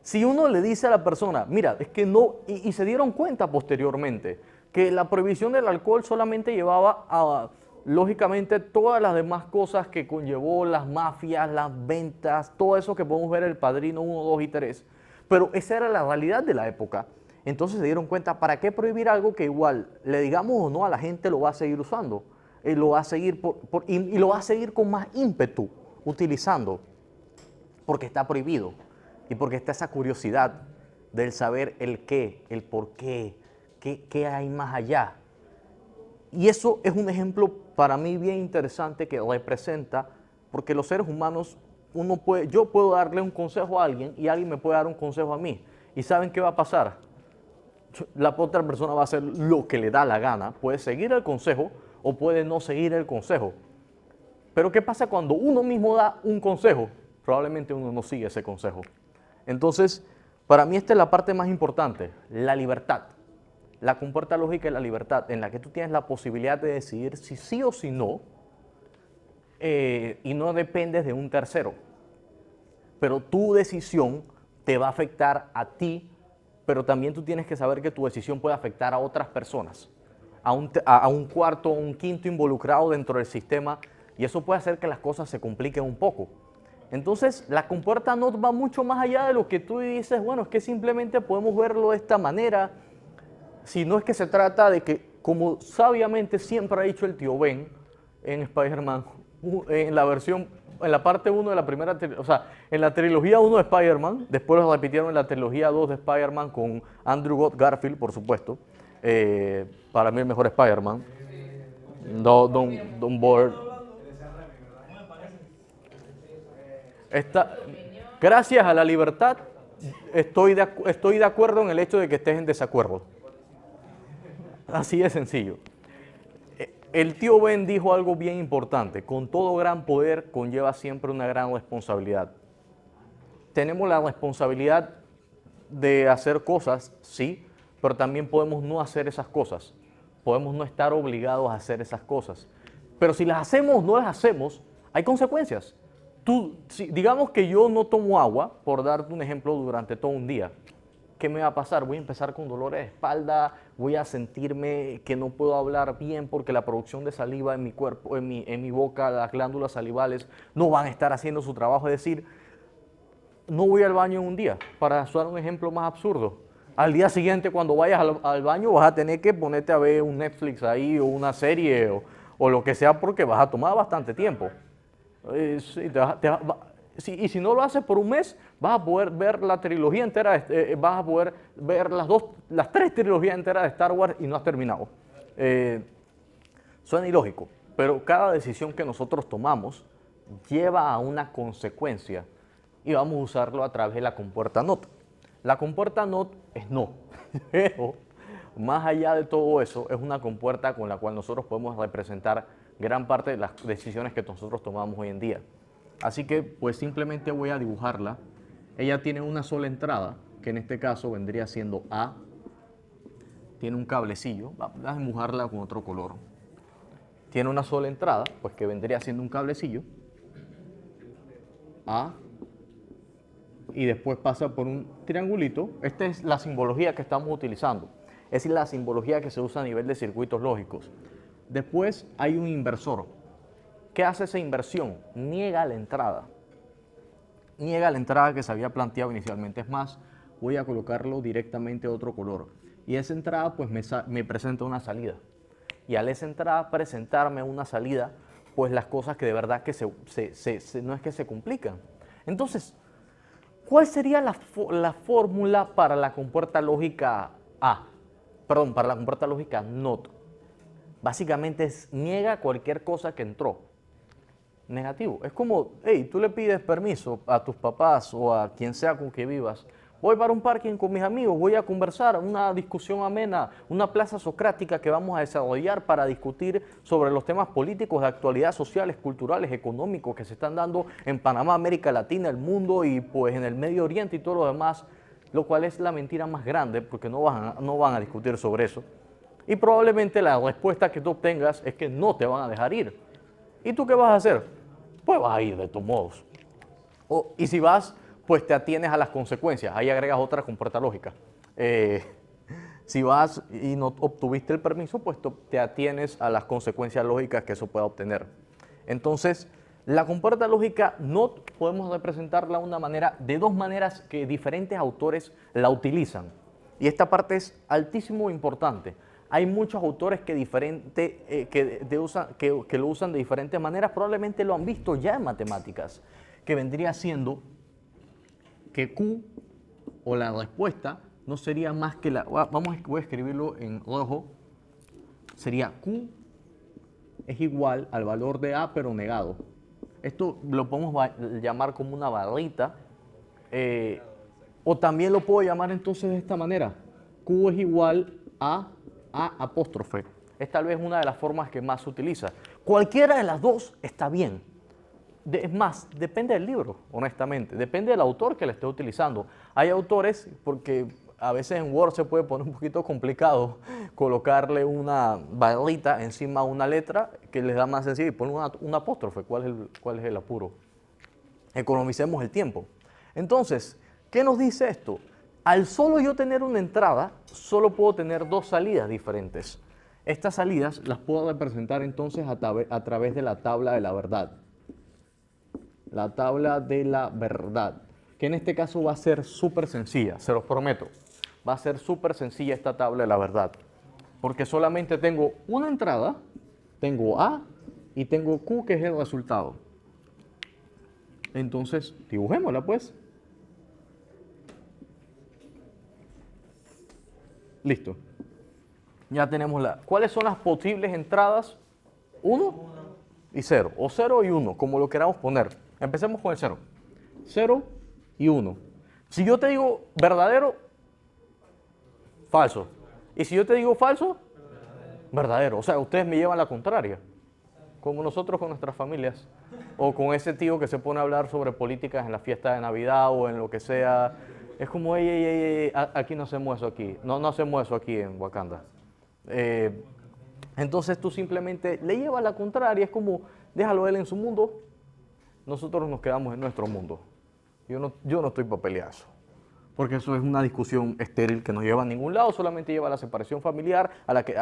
Si uno le dice a la persona, mira, es que no, y, y se dieron cuenta posteriormente que la prohibición del alcohol solamente llevaba a, lógicamente, todas las demás cosas que conllevó las mafias, las ventas, todo eso que podemos ver en el Padrino 1, 2 y 3. Pero esa era la realidad de la época. Entonces se dieron cuenta, ¿para qué prohibir algo que igual, le digamos o no a la gente, lo va a seguir usando? Y lo va a seguir, lo va a seguir con más ímpetu utilizando, porque está prohibido y porque está esa curiosidad del saber el qué, el por qué, qué, hay más allá. Y eso es un ejemplo para mí bien interesante que representa, porque los seres humanos, uno puede, yo puedo darle un consejo a alguien y alguien me puede dar un consejo a mí. ¿Y saben qué va a pasar? la otra persona va a hacer lo que le da la gana, puede seguir el consejo o puede no seguir el consejo. Pero ¿qué pasa cuando uno mismo da un consejo? Probablemente uno no sigue ese consejo. Entonces, para mí esta es la parte más importante, la libertad. La compuerta lógica y la libertad, en la que tú tienes la posibilidad de decidir si sí o si no, eh, y no dependes de un tercero. Pero tu decisión te va a afectar a ti pero también tú tienes que saber que tu decisión puede afectar a otras personas, a un, a cuarto o un quinto involucrado dentro del sistema, y eso puede hacer que las cosas se compliquen un poco. Entonces, la compuerta no va mucho más allá de lo que tú dices, bueno, es que simplemente podemos verlo de esta manera, si no es que se trata de que, como sabiamente siempre ha dicho el tío Ben en Spider-Man, en la versión en la parte 1 de la primera, o sea, en la trilogía 1 de Spider-Man, después lo repitieron en la trilogía 2 de Spider-Man con Andrew Garfield, por supuesto. Eh, para mí el mejor Spider-Man. Don. gracias a la libertad, estoy de, estoy de acuerdo en el hecho de que estés en desacuerdo. Así de sencillo. El tío Ben dijo algo bien importante, con todo gran poder conlleva siempre una gran responsabilidad. Tenemos la responsabilidad de hacer cosas, sí, pero también podemos no hacer esas cosas. Podemos no estar obligados a hacer esas cosas. Pero si las hacemos no las hacemos, hay consecuencias. Tú, digamos que yo no tomo agua, por darte un ejemplo, durante todo un día. ¿qué me va a pasar? Voy a empezar con dolor de espalda, voy a sentirme que no puedo hablar bien porque la producción de saliva en mi cuerpo, en mi, boca, las glándulas salivales no van a estar haciendo su trabajo. Es decir, no voy al baño en un día, para usar un ejemplo más absurdo. Al día siguiente, cuando vayas al, baño, vas a tener que ponerte a ver un Netflix ahí o una serie o, lo que sea porque vas a tomar bastante tiempo. Eh, sí, y si no lo haces por un mes, vas a poder ver la trilogía entera, este, eh, vas a poder ver las, dos, las tres trilogías enteras de Star Wars y no has terminado. Eh, suena ilógico, pero cada decisión que nosotros tomamos lleva a una consecuencia y vamos a usarlo a través de la compuerta NOT. La compuerta NOT es no, más allá de todo eso, es una compuerta con la cual nosotros podemos representar gran parte de las decisiones que nosotros tomamos hoy en día. Así que pues simplemente voy a dibujarla ella tiene una sola entrada, que en este caso vendría siendo A. Tiene un cablecillo, vamos a mojarla con otro color. Tiene una sola entrada, pues que vendría siendo un cablecillo. A. Y después pasa por un triangulito. Esta es la simbología que estamos utilizando. Es la simbología que se usa a nivel de circuitos lógicos. Después hay un inversor. ¿Qué hace esa inversión? Niega la entrada niega la entrada que se había planteado inicialmente. Es más, voy a colocarlo directamente a otro color. Y esa entrada pues me, presenta una salida. Y al esa entrada presentarme una salida, pues las cosas que de verdad que no es que se complican. Entonces, ¿cuál sería la, la fórmula para la compuerta lógica A? Perdón, para la compuerta lógica NOT. Básicamente es niega cualquier cosa que entró negativo. Es como, hey, tú le pides permiso a tus papás o a quien sea con que vivas. Voy para un parking con mis amigos, voy a conversar, una discusión amena, una plaza socrática que vamos a desarrollar para discutir sobre los temas políticos de actualidad, sociales, culturales, económicos que se están dando en Panamá, América Latina, el mundo y pues en el Medio Oriente y todo lo demás, lo cual es la mentira más grande porque no van no van a discutir sobre eso. Y probablemente la respuesta que tú obtengas es que no te van a dejar ir ¿Y tú qué vas a hacer? Pues vas a ir de tus modos. y si vas, pues te atienes a las consecuencias. Ahí agregas otra compuerta lógica. Eh, si vas y no obtuviste el permiso, pues te atienes a las consecuencias lógicas que eso pueda obtener. Entonces, la compuerta lógica no podemos representarla una manera, de dos maneras que diferentes autores la utilizan. Y esta parte es altísimo importante. Hay muchos autores que, diferente, eh, que, que, lo usan de diferentes maneras, probablemente lo han visto ya en matemáticas, que vendría siendo que Q o la respuesta no sería más que la... Vamos, voy a escribirlo en rojo. Sería Q es igual al valor de A pero negado. Esto lo podemos llamar como una barrita. Eh, o también lo puedo llamar entonces de esta manera. Q es igual a a apóstrofe es tal vez una de las formas que más se utiliza. Cualquiera de las dos está bien. es más, depende del libro, honestamente. Depende del autor que le esté utilizando. Hay autores, porque a veces en Word se puede poner un poquito complicado colocarle una barrita encima de una letra que les da más sencillo y poner un apóstrofe. ¿Cuál es, el, ¿Cuál es el apuro? Economicemos el tiempo. Entonces, ¿qué nos dice esto? Al solo yo tener una entrada, solo puedo tener dos salidas diferentes. Estas salidas las puedo representar entonces a, través de la tabla de la verdad. La tabla de la verdad, que en este caso va a ser súper sencilla, se los prometo. Va a ser súper sencilla esta tabla de la verdad, porque solamente tengo una entrada, tengo A y tengo Q, que es el resultado. Entonces, dibujémosla pues. Listo. Ya tenemos la... ¿Cuáles son las posibles entradas? Uno y cero, O cero y uno, como lo queramos poner. Empecemos con el cero. 0 y uno. Si yo te digo verdadero, falso. Y si yo te digo falso, verdadero. O sea, ustedes me llevan la contraria. Como nosotros con nuestras familias. O con ese tío que se pone a hablar sobre políticas en la fiesta de Navidad o en lo que sea es como, ey, aquí no hacemos eso aquí, no, no hacemos eso aquí en Wakanda. Eh, entonces tú simplemente le llevas la contraria, es como, déjalo él en su mundo, nosotros nos quedamos en nuestro mundo. Yo no, yo no estoy para pelear eso, porque eso es una discusión estéril que no lleva a ningún lado, solamente lleva a la separación familiar, a, la que,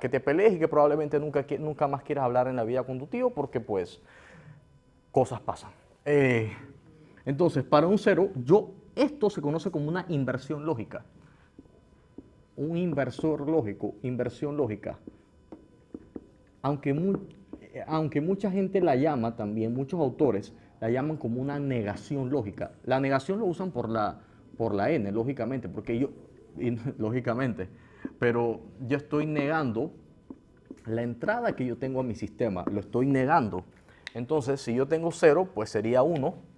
que te pelees y que probablemente nunca, nunca más quieras hablar en la vida conductiva, porque pues cosas pasan. Eh, entonces, para un cero, yo esto se conoce como una inversión lógica. Un inversor lógico, inversión lógica. Aunque, mucha gente la llama también, muchos autores la llaman como una negación lógica. La negación lo usan por la, por la N, lógicamente, porque yo, lógicamente, pero yo estoy negando la entrada que yo tengo a mi sistema, lo estoy negando. Entonces, si yo tengo 0, pues sería 1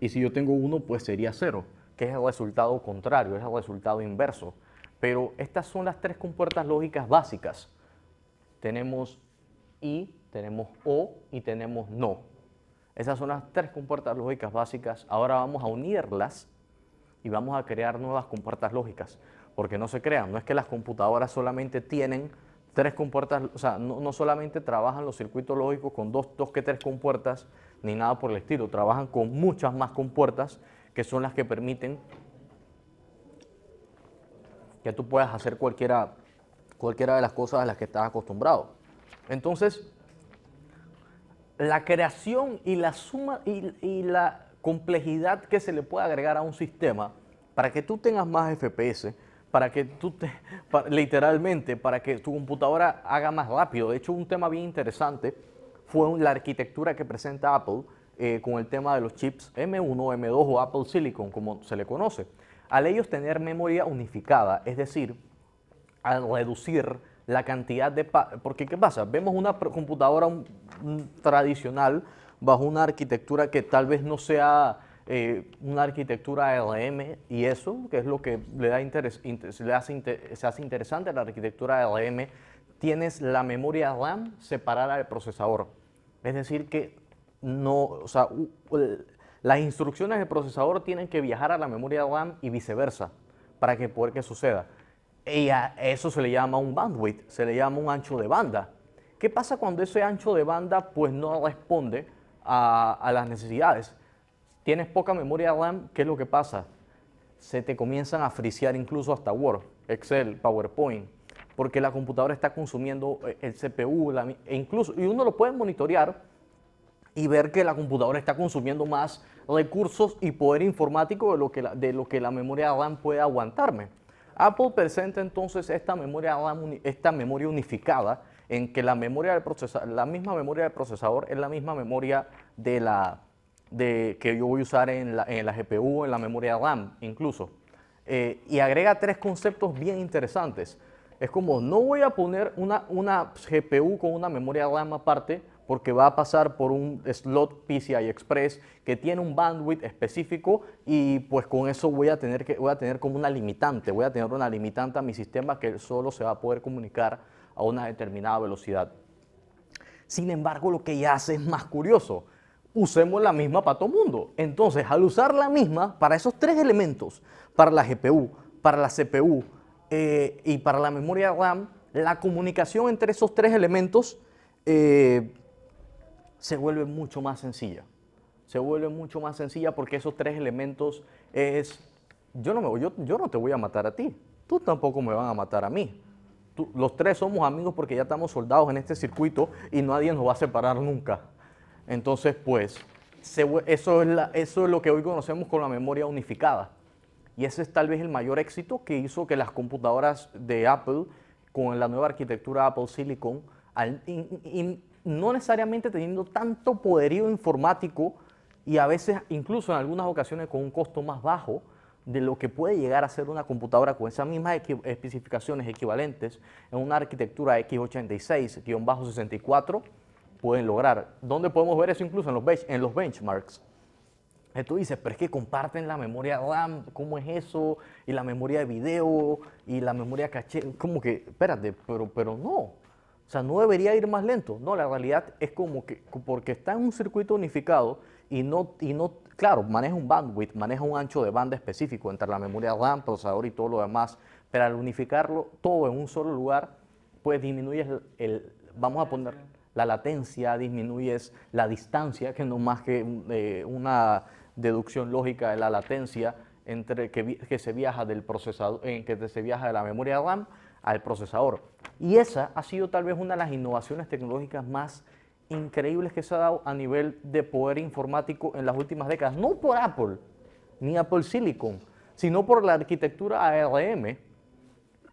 y si yo tengo uno, pues sería cero, que es el resultado contrario, es el resultado inverso. Pero estas son las tres compuertas lógicas básicas. Tenemos y, tenemos o y tenemos no. Esas son las tres compuertas lógicas básicas. Ahora vamos a unirlas y vamos a crear nuevas compuertas lógicas. Porque no se crean, no es que las computadoras solamente tienen tres compuertas, o sea, no, solamente trabajan los circuitos lógicos con dos, dos que tres compuertas, ni nada por el estilo. Trabajan con muchas más compuertas que son las que permiten que tú puedas hacer cualquiera, cualquiera de las cosas a las que estás acostumbrado. Entonces, la creación y la suma y, la complejidad que se le puede agregar a un sistema para que tú tengas más FPS, para que tú te, literalmente, para que tu computadora haga más rápido. De hecho, un tema bien interesante fue la arquitectura que presenta Apple eh, con el tema de los chips M1, M2 o Apple Silicon, como se le conoce. Al ellos tener memoria unificada, es decir, al reducir la cantidad de... Porque ¿qué pasa? Vemos una computadora tradicional bajo una arquitectura que tal vez no sea eh, una arquitectura LM y eso, que es lo que le da interés, hace se hace interesante a la arquitectura LM tienes la memoria RAM separada del procesador. Es decir, que no, las instrucciones del procesador tienen que viajar a la memoria RAM y viceversa para que poder que suceda. Y a eso se le llama un bandwidth, se le llama un ancho de banda. ¿Qué pasa cuando ese ancho de banda pues no responde a, a las necesidades? Tienes poca memoria RAM, ¿qué es lo que pasa? Se te comienzan a frisear incluso hasta Word, Excel, PowerPoint porque la computadora está consumiendo eh, el CPU, e incluso, y uno lo puede monitorear y ver que la computadora está consumiendo más recursos y poder informático de lo que la, de lo que la memoria RAM puede aguantarme. Apple presenta entonces esta memoria, RAM, esta memoria unificada en que la, memoria del la misma memoria del procesador es la misma memoria de la, de, que yo voy a usar en la, en la GPU, en la memoria RAM incluso. Eh, y agrega tres conceptos bien interesantes. Es como, no voy a poner una, una GPU con una memoria RAM aparte porque va a pasar por un slot PCI Express que tiene un bandwidth específico y pues con eso voy a tener, que, voy a tener como una limitante, voy a tener una limitante a mi sistema que solo se va a poder comunicar a una determinada velocidad. Sin embargo, lo que ya hace es más curioso. Usemos la misma para todo mundo. Entonces, al usar la misma para esos tres elementos, para la GPU, para la CPU, eh, y para la memoria RAM, la comunicación entre esos tres elementos eh, se vuelve mucho más sencilla. Se vuelve mucho más sencilla porque esos tres elementos es, yo no, me, yo no te voy a matar a ti, tú tampoco me van a matar a mí. los tres somos amigos porque ya estamos soldados en este circuito y nadie nos va a separar nunca. Entonces, pues, eso, es eso es lo que hoy conocemos con la memoria unificada. Y ese es tal vez el mayor éxito que hizo que las computadoras de Apple, con la nueva arquitectura Apple Silicon, no necesariamente teniendo tanto poderío informático y a veces incluso en algunas ocasiones con un costo más bajo de lo que puede llegar a ser una computadora con esas mismas especificaciones equivalentes en una arquitectura x86-64, pueden lograr. ¿Dónde podemos ver eso incluso? en los benchmarks tú dices, pero es que comparten la memoria RAM, ¿cómo es eso? Y la memoria de video, y la memoria caché, como que, espérate, pero, pero no. O sea, no debería ir más lento. No, la realidad es como que, porque está en un circuito unificado y no, y no claro, maneja un bandwidth, maneja un ancho de banda específico entre la memoria RAM, procesador y todo lo demás, pero al unificarlo todo en un solo lugar, pues disminuyes el, vamos a poner, la latencia, disminuyes la distancia, que no más que eh, una deducción lógica de la latencia entre que, se viaja del procesador, en eh, que se viaja de la memoria RAM al procesador. Y esa ha sido tal vez una de las innovaciones tecnológicas más increíbles que se ha dado a nivel de poder informático en las últimas décadas, no por Apple ni Apple Silicon, sino por la arquitectura ARM,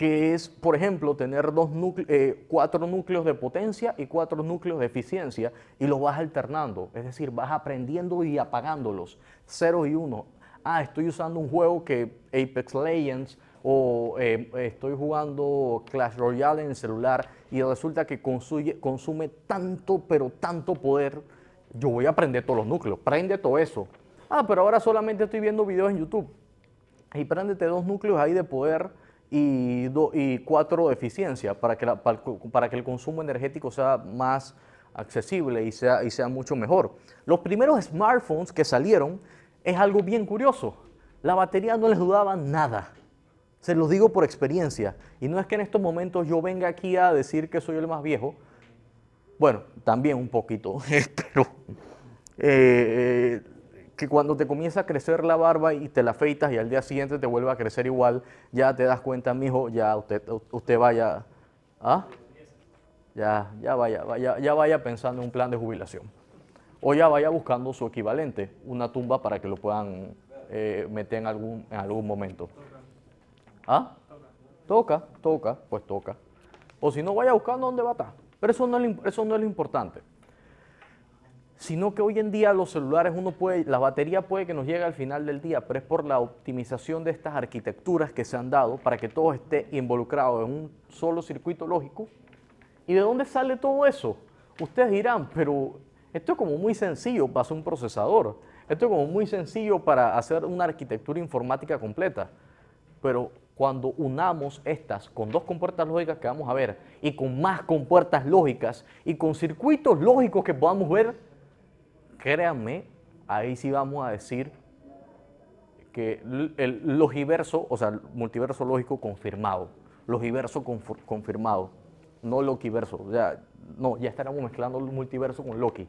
que es, por ejemplo, tener dos núcleos eh, cuatro núcleos de potencia y cuatro núcleos de eficiencia y los vas alternando, es decir, vas aprendiendo y apagándolos, 0 y 1. Ah, estoy usando un juego que Apex Legends o eh, estoy jugando Clash Royale en celular y resulta que consume, tanto, pero tanto poder, yo voy a aprender todos los núcleos, prende todo eso. Ah, pero ahora solamente estoy viendo videos en YouTube y prendete dos núcleos ahí de poder y, cuatro, eficiencia, para que, para, que el consumo energético sea más accesible y sea, y sea mucho mejor. Los primeros smartphones que salieron es algo bien curioso. La batería no les dudaba nada. Se los digo por experiencia. Y no es que en estos momentos yo venga aquí a decir que soy el más viejo. Bueno, también un poquito, pero eh, eh, que cuando te comienza a crecer la barba y te la afeitas y al día siguiente te vuelve a crecer igual, ya te das cuenta, mijo, ya usted, usted vaya, ¿ah? ya, ya, vaya, vaya, ya vaya pensando en un plan de jubilación. O ya vaya buscando su equivalente, una tumba para que lo puedan eh, meter en algún, en algún momento. ¿Ah? Toca, toca, pues toca. O si no, vaya buscando dónde va a estar. Pero eso no eso no es lo importante sino que hoy en día los celulares, uno puede, la batería puede que nos llegue al final del día, pero es por la optimización de estas arquitecturas que se han dado para que todo esté involucrado en un solo circuito lógico. ¿Y de dónde sale todo eso? Ustedes dirán, pero esto es como muy sencillo para hacer un procesador, esto es como muy sencillo para hacer una arquitectura informática completa, pero cuando unamos estas con dos compuertas lógicas que vamos a ver y con más compuertas lógicas y con circuitos lógicos que podamos ver, créanme, ahí sí vamos a decir que el, logiverso, o sea, multiverso lógico confirmado, logiverso confirmado, no loquiverso, o sea, no, ya estaremos mezclando el multiverso con Loki,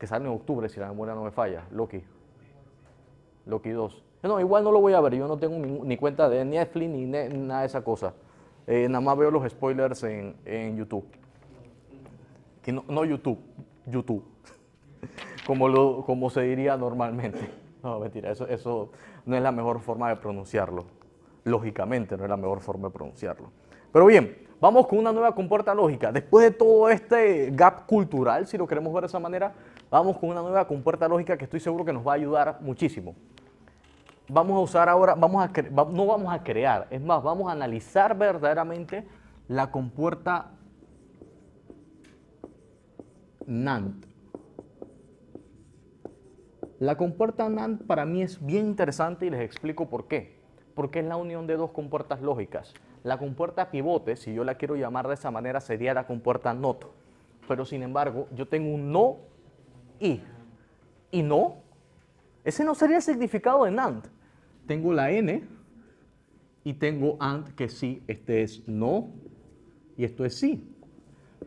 que sale en octubre, si la memoria no me falla, Loki, Loki 2. No, igual no lo voy a ver, yo no tengo ni, cuenta de Netflix ni nada de esa cosa. Eh, nada más veo los spoilers en, YouTube. no, no YouTube, YouTube. como, se diría normalmente. No, mentira, eso, eso no es la mejor forma de pronunciarlo. Lógicamente no es la mejor forma de pronunciarlo. Pero bien, vamos con una nueva compuerta lógica. Después de todo este gap cultural, si lo queremos ver de esa manera, vamos con una nueva compuerta lógica que estoy seguro que nos va a ayudar muchísimo. Vamos a usar ahora, vamos a no vamos a crear, es más, vamos a analizar verdaderamente la compuerta NAND. La compuerta NAND para mí es bien interesante y les explico por qué. Porque es la unión de dos compuertas lógicas. La compuerta pivote, si yo la quiero llamar de esa manera, sería la compuerta NOT. Pero sin embargo, yo tengo un NO y. ¿Y no? Ese no sería el significado de NAND. Tengo la N y tengo AND que sí, este es no y esto es sí.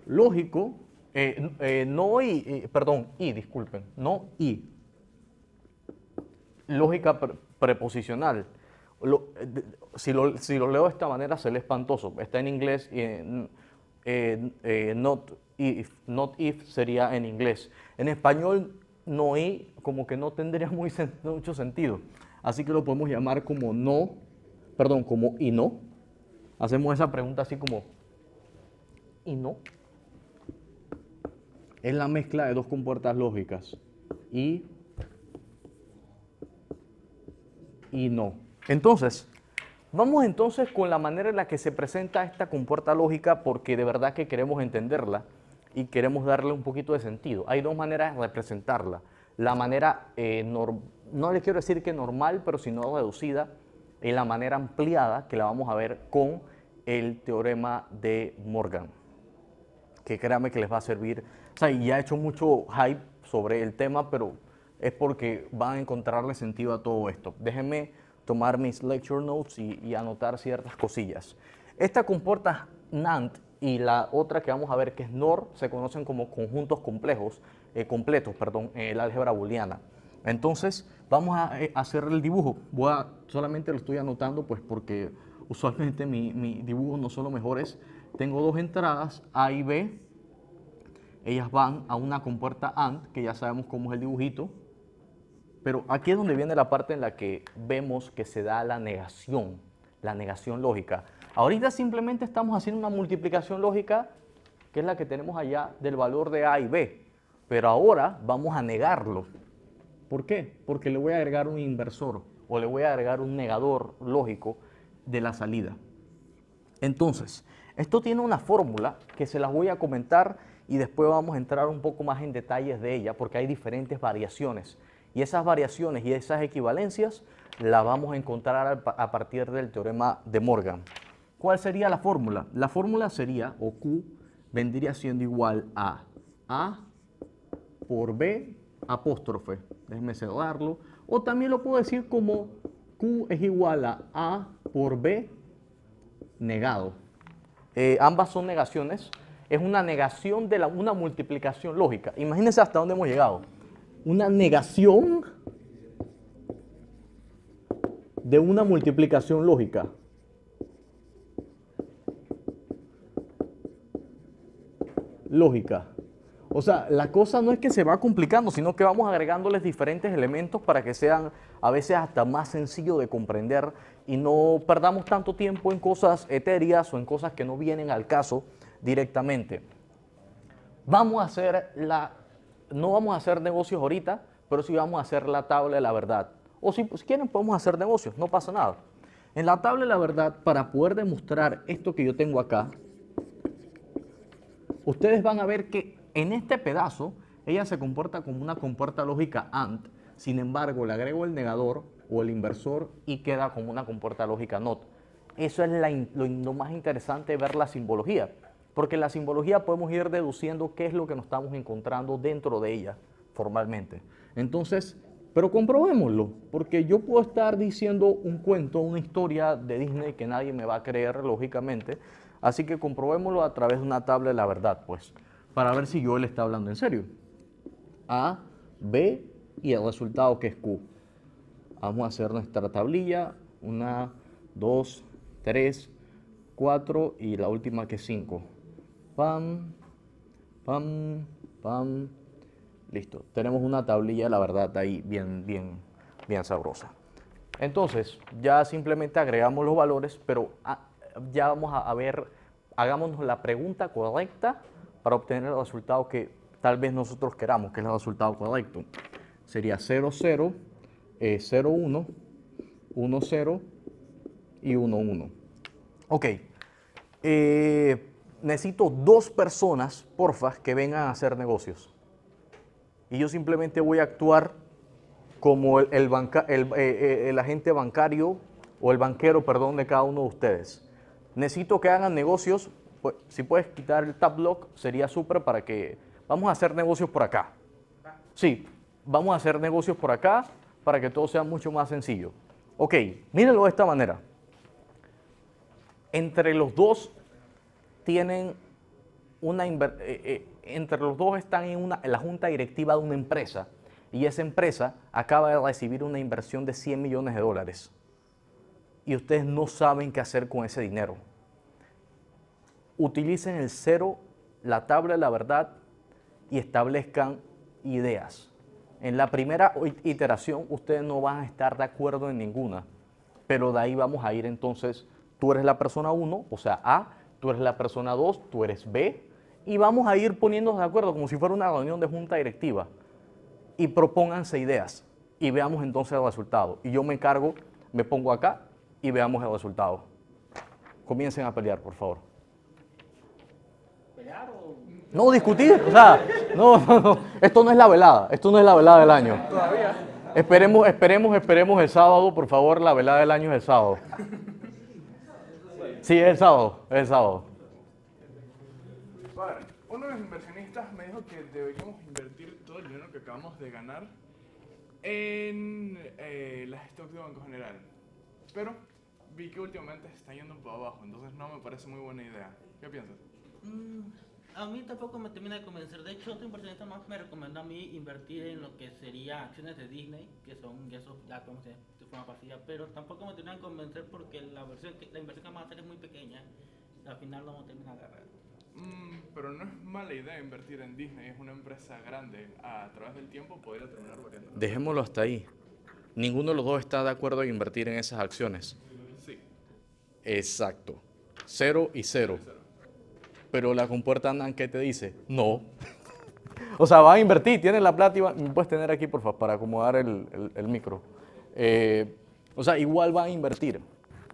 Lógico, eh, eh, no y, perdón, y, disculpen, no y lógica preposicional. si, lo, leo de esta manera, se le espantoso. Está en inglés y eh, eh, not, if, not if sería en inglés. En español, no y como que no tendría mucho sentido. Así que lo podemos llamar como no, perdón, como y no. Hacemos esa pregunta así como y no. Es la mezcla de dos compuertas lógicas. Y y no. Entonces, vamos entonces con la manera en la que se presenta esta compuerta lógica porque de verdad que queremos entenderla y queremos darle un poquito de sentido. Hay dos maneras de representarla. La manera, eh, no le quiero decir que normal, pero sino reducida, y la manera ampliada que la vamos a ver con el teorema de Morgan, que créame que les va a servir. O sea, ya he hecho mucho hype sobre el tema, pero es porque van a encontrarle sentido a todo esto. Déjenme tomar mis lecture notes y, anotar ciertas cosillas. Esta compuerta NAND y la otra que vamos a ver, que es NOR, se conocen como conjuntos complejos, eh, completos, perdón, en eh, el álgebra booleana. Entonces, vamos a eh, hacer el dibujo. Voy solamente lo estoy anotando, pues porque usualmente mi, mi dibujo no son los mejores. Tengo dos entradas, A y B. Ellas van a una compuerta AND, que ya sabemos cómo es el dibujito. Pero aquí es donde viene la parte en la que vemos que se da la negación, la negación lógica. Ahorita simplemente estamos haciendo una multiplicación lógica, que es la que tenemos allá del valor de A y B. Pero ahora vamos a negarlo. ¿Por qué? Porque le voy a agregar un inversor o le voy a agregar un negador lógico de la salida. Entonces, esto tiene una fórmula que se las voy a comentar y después vamos a entrar un poco más en detalles de ella porque hay diferentes variaciones. Y esas variaciones y esas equivalencias las vamos a encontrar a partir del teorema de Morgan. ¿Cuál sería la fórmula? La fórmula sería, o Q, vendría siendo igual a A por B apóstrofe. Déjenme cerrarlo. O también lo puedo decir como Q es igual a A por B negado. Eh, ambas son negaciones. Es una negación de la, una multiplicación lógica. Imagínense hasta dónde hemos llegado una negación de una multiplicación lógica. Lógica. O sea, la cosa no es que se va complicando, sino que vamos agregándoles diferentes elementos para que sean a veces hasta más sencillo de comprender y no perdamos tanto tiempo en cosas etéreas o en cosas que no vienen al caso directamente. Vamos a hacer la no vamos a hacer negocios ahorita, pero sí vamos a hacer la tabla de la verdad. O si pues, quieren, podemos hacer negocios, no pasa nada. En la tabla de la verdad, para poder demostrar esto que yo tengo acá, ustedes van a ver que en este pedazo, ella se comporta como una compuerta lógica AND, sin embargo, le agrego el negador o el inversor y queda como una compuerta lógica NOT. Eso es lo, lo más interesante de ver la simbología porque la simbología podemos ir deduciendo qué es lo que nos estamos encontrando dentro de ella formalmente. Entonces, pero comprobémoslo, porque yo puedo estar diciendo un cuento, una historia de Disney que nadie me va a creer, lógicamente, así que comprobémoslo a través de una tabla de la verdad, pues, para ver si yo le está hablando en serio. A, B y el resultado que es Q. Vamos a hacer nuestra tablilla, una, dos, tres, cuatro y la última que es cinco pam, pam, pam. Listo. Tenemos una tablilla, la verdad, ahí bien, bien, bien sabrosa. Entonces, ya simplemente agregamos los valores, pero ah, ya vamos a ver, hagámonos la pregunta correcta para obtener el resultado que tal vez nosotros queramos, que es el resultado correcto. Sería 0, 0, 0, 1, 1, 0 y 1, 1. Ok. Eh, necesito dos personas, porfa, que vengan a hacer negocios. Y yo simplemente voy a actuar como eh, eh, el, agente bancario o el banquero, perdón, de cada uno de ustedes. Necesito que hagan negocios. Pues, si puedes quitar el tab sería súper para que vamos a hacer negocios por acá. Sí, vamos a hacer negocios por acá para que todo sea mucho más sencillo. Ok, mírenlo de esta manera. Entre los dos tienen una... inversión, eh, eh, entre los dos están en, una, en la junta directiva de una empresa y esa empresa acaba de recibir una inversión de 100 millones de dólares y ustedes no saben qué hacer con ese dinero. Utilicen el cero, la tabla de la verdad y establezcan ideas. En la primera iteración ustedes no van a estar de acuerdo en ninguna, pero de ahí vamos a ir entonces, tú eres la persona uno, o sea, A, tú eres la persona 2, tú eres B, y vamos a ir poniéndonos de acuerdo como si fuera una reunión de junta directiva y propónganse ideas y veamos entonces el resultado. Y yo me encargo, me pongo acá y veamos el resultado. Comiencen a pelear, por favor. ¿Pelear o...? No, discutir, o sea, no, no, no, esto no es la velada, esto no es la velada del año. Esperemos, esperemos, esperemos el sábado, por favor, la velada del año es el sábado. Sí, el sábado, sábado. uno de los inversionistas me dijo que deberíamos invertir todo el dinero que acabamos de ganar en eh, las stocks de Banco General. Pero vi que últimamente está yendo poco abajo, entonces no me parece muy buena idea. ¿Qué piensas? Mm, a mí tampoco me termina de convencer. De hecho, otro inversionista más me recomendó a mí invertir en lo que sería acciones de Disney, que son, ya como pero tampoco me tenían que convencer porque la, versión que, la inversión que vamos a hacer es muy pequeña al final no vamos a terminar de agarrar. Mm, pero no es mala idea invertir en Disney, es una empresa grande. A través del tiempo podría terminar variando. Dejémoslo hasta ahí. Ninguno de los dos está de acuerdo en invertir en esas acciones. Sí. Exacto. Cero y cero. Pero la compuerta andan te dice, no. o sea, va a invertir, tiene la plata y va... puedes tener aquí, por favor, para acomodar el, el, el micro. Eh, o sea, igual va a invertir,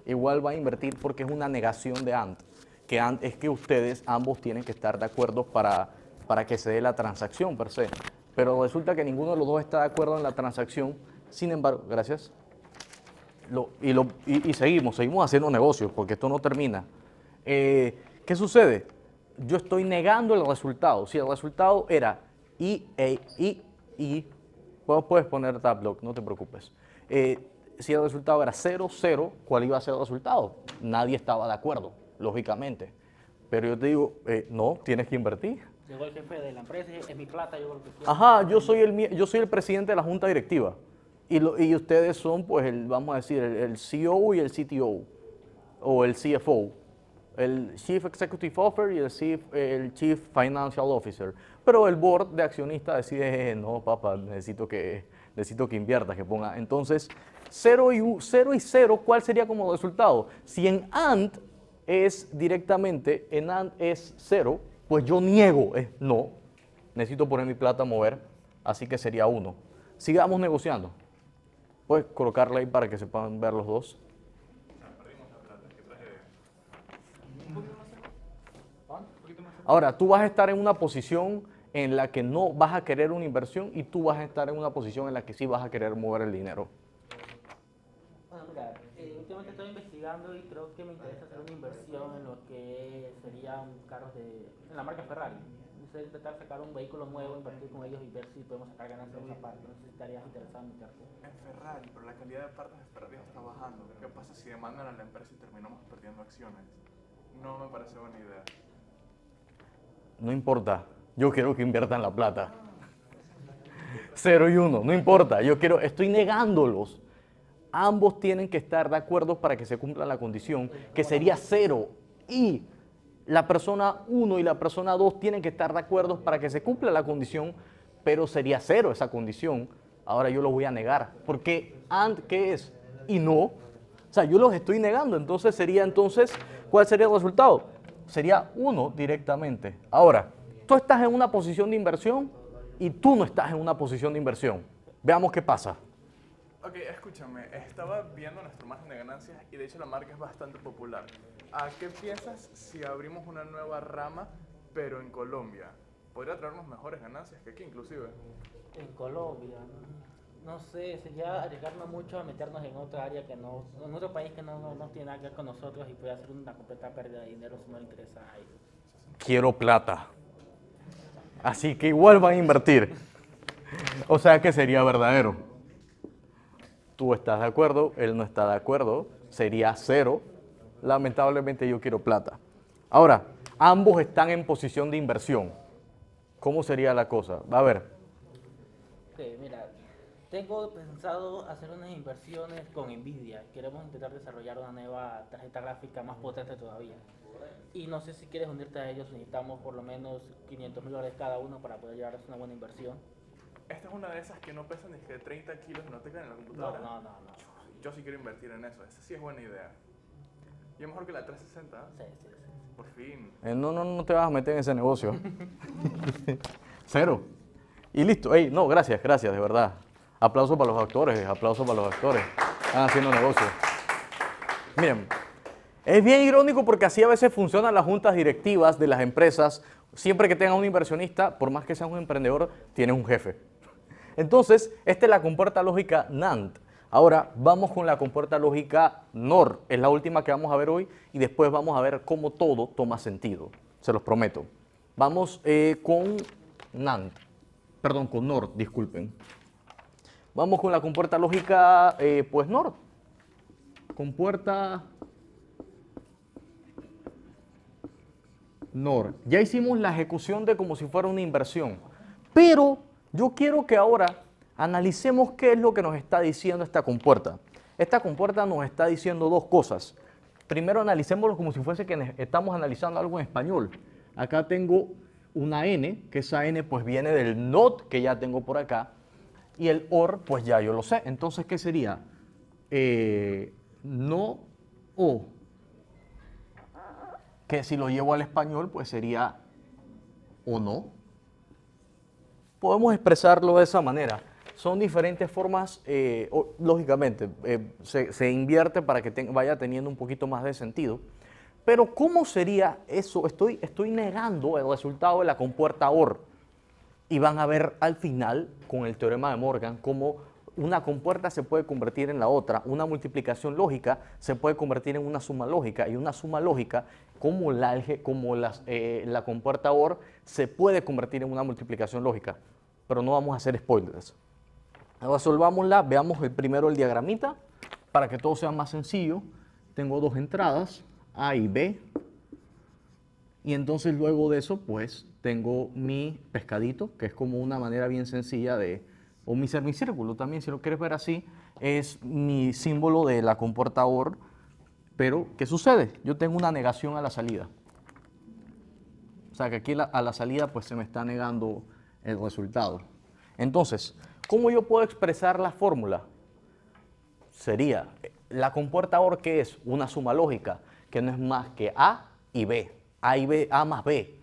igual va a invertir porque es una negación de ANT, que es que ustedes ambos tienen que estar de acuerdo para, para que se dé la transacción per se. Pero resulta que ninguno de los dos está de acuerdo en la transacción, sin embargo, gracias. y, seguimos, seguimos haciendo negocios porque esto no termina. Eh, ¿Qué sucede? Yo estoy negando el resultado. Si el resultado era I, E, I, I puedes poner tablock, no te preocupes. Eh, si el resultado era 0-0, ¿cuál iba a ser el resultado? Nadie estaba de acuerdo, lógicamente. Pero yo te digo, eh, no, tienes que invertir. el jefe de la empresa, es mi plata, yo Ajá, yo soy, el, yo soy el presidente de la junta directiva. Y, ustedes son, pues, el, vamos a decir, el CEO y el CTO, o el CFO el Chief Executive Officer y el Chief, el Chief Financial Officer. Pero el board de accionistas decide, eh, no, papá, necesito que, necesito que invierta que ponga. Entonces, 0 y 0, ¿cuál sería como resultado? Si en AND es directamente, en AND es 0, pues yo niego, no, necesito poner mi plata a mover, así que sería 1. Sigamos negociando. Puedes colocarla ahí para que se puedan ver los dos. Ahora, tú vas a estar en una posición en la que no vas a querer una inversión y tú vas a estar en una posición en la que sí vas a querer mover el dinero. Bueno, mira, eh, últimamente estoy investigando y creo que me interesa hacer una inversión en lo que serían carros de en la marca Ferrari. Entonces, intentar sacar un vehículo nuevo, invertir con ellos y ver si podemos sacar ganancias de esa parte. No sé si estarías interesado en meterte. En Ferrari, pero la calidad de partes de Ferrari está bajando. ¿Qué pasa si demandan a la empresa y terminamos perdiendo acciones? No me parece buena idea no importa, yo quiero que inviertan la plata. Cero y uno, no importa, yo quiero, estoy negándolos. Ambos tienen que estar de acuerdo para que se cumpla la condición, que sería cero. Y la persona uno y la persona dos tienen que estar de acuerdo para que se cumpla la condición, pero sería cero esa condición. Ahora yo lo voy a negar, porque and, ¿qué es? Y no. O sea, yo los estoy negando, entonces sería entonces, ¿cuál sería el resultado? sería uno directamente. Ahora, tú estás en una posición de inversión y tú no estás en una posición de inversión. Veamos qué pasa. Ok, escúchame, estaba viendo nuestro margen de ganancias y de hecho la marca es bastante popular. ¿A qué piensas si abrimos una nueva rama, pero en Colombia? Podría traernos mejores ganancias que aquí inclusive. En Colombia. ¿no? no sé, sería arriesgarnos mucho a meternos en otra área que no, en otro país que no, tiene nada que ver con nosotros y puede ser una completa pérdida de dinero si no le interesa a Quiero plata. Así que igual van a invertir. O sea que sería verdadero. Tú estás de acuerdo, él no está de acuerdo, sería cero. Lamentablemente yo quiero plata. Ahora, ambos están en posición de inversión. ¿Cómo sería la cosa? A ver. Sí, mira, tengo pensado hacer unas inversiones con Nvidia. Queremos intentar desarrollar una nueva tarjeta gráfica más potente todavía. Y no sé si quieres unirte a ellos, necesitamos por lo menos 500 mil dólares cada uno para poder llevarles una buena inversión. Esta es una de esas que no pesan ni que 30 kilos y no te caen en la computadora. No, no, no. Yo, sí quiero invertir en eso, esa sí es buena idea. Y es mejor que la 360. Sí, sí, sí. Por fin. Eh, no, no, no te vas a meter en ese negocio. Cero. Y listo. no, gracias, gracias, de verdad. Aplauso para los actores, aplausos para los actores. Están haciendo negocio. Miren, es bien irónico porque así a veces funcionan las juntas directivas de las empresas. Siempre que tenga un inversionista, por más que sea un emprendedor, tiene un jefe. Entonces, esta es la compuerta lógica NAND. Ahora vamos con la compuerta lógica NOR. Es la última que vamos a ver hoy y después vamos a ver cómo todo toma sentido. Se los prometo. Vamos eh, con NAND. Perdón, con NOR, disculpen. Vamos con la compuerta lógica, eh, pues, NOR. Compuerta NOR. Ya hicimos la ejecución de como si fuera una inversión. Pero yo quiero que ahora analicemos qué es lo que nos está diciendo esta compuerta. Esta compuerta nos está diciendo dos cosas. Primero analicémoslo como si fuese que estamos analizando algo en español. Acá tengo una n, que esa n pues viene del not que ya tengo por acá. Y el or, pues ya yo lo sé. Entonces, ¿qué sería? Eh, no o. Que si lo llevo al español, pues sería o no. Podemos expresarlo de esa manera. Son diferentes formas, eh, lógicamente, eh, se, invierte para que vaya teniendo un poquito más de sentido. Pero ¿cómo sería eso? Estoy, estoy negando el resultado de la compuerta OR y van a ver al final, con el teorema de Morgan, cómo una compuerta se puede convertir en la otra, una multiplicación lógica se puede convertir en una suma lógica y una suma lógica como la, como eh, la compuerta OR se puede convertir en una multiplicación lógica. Pero no vamos a hacer spoilers. Resolvámosla, veamos primero el diagramita para que todo sea más sencillo. Tengo dos entradas, A y B. Y entonces luego de eso, pues tengo mi pescadito, que es como una manera bien sencilla de, o mi semicírculo también, si lo quieres ver así, es mi símbolo de la comportador. Pero, ¿qué sucede? Yo tengo una negación a la salida. O sea, que aquí a la salida pues se me está negando el resultado. Entonces, ¿cómo yo puedo expresar la fórmula? Sería, eh, la comportador, OR, que es? Una suma lógica, que no es más que A y B. A, y B, a más B.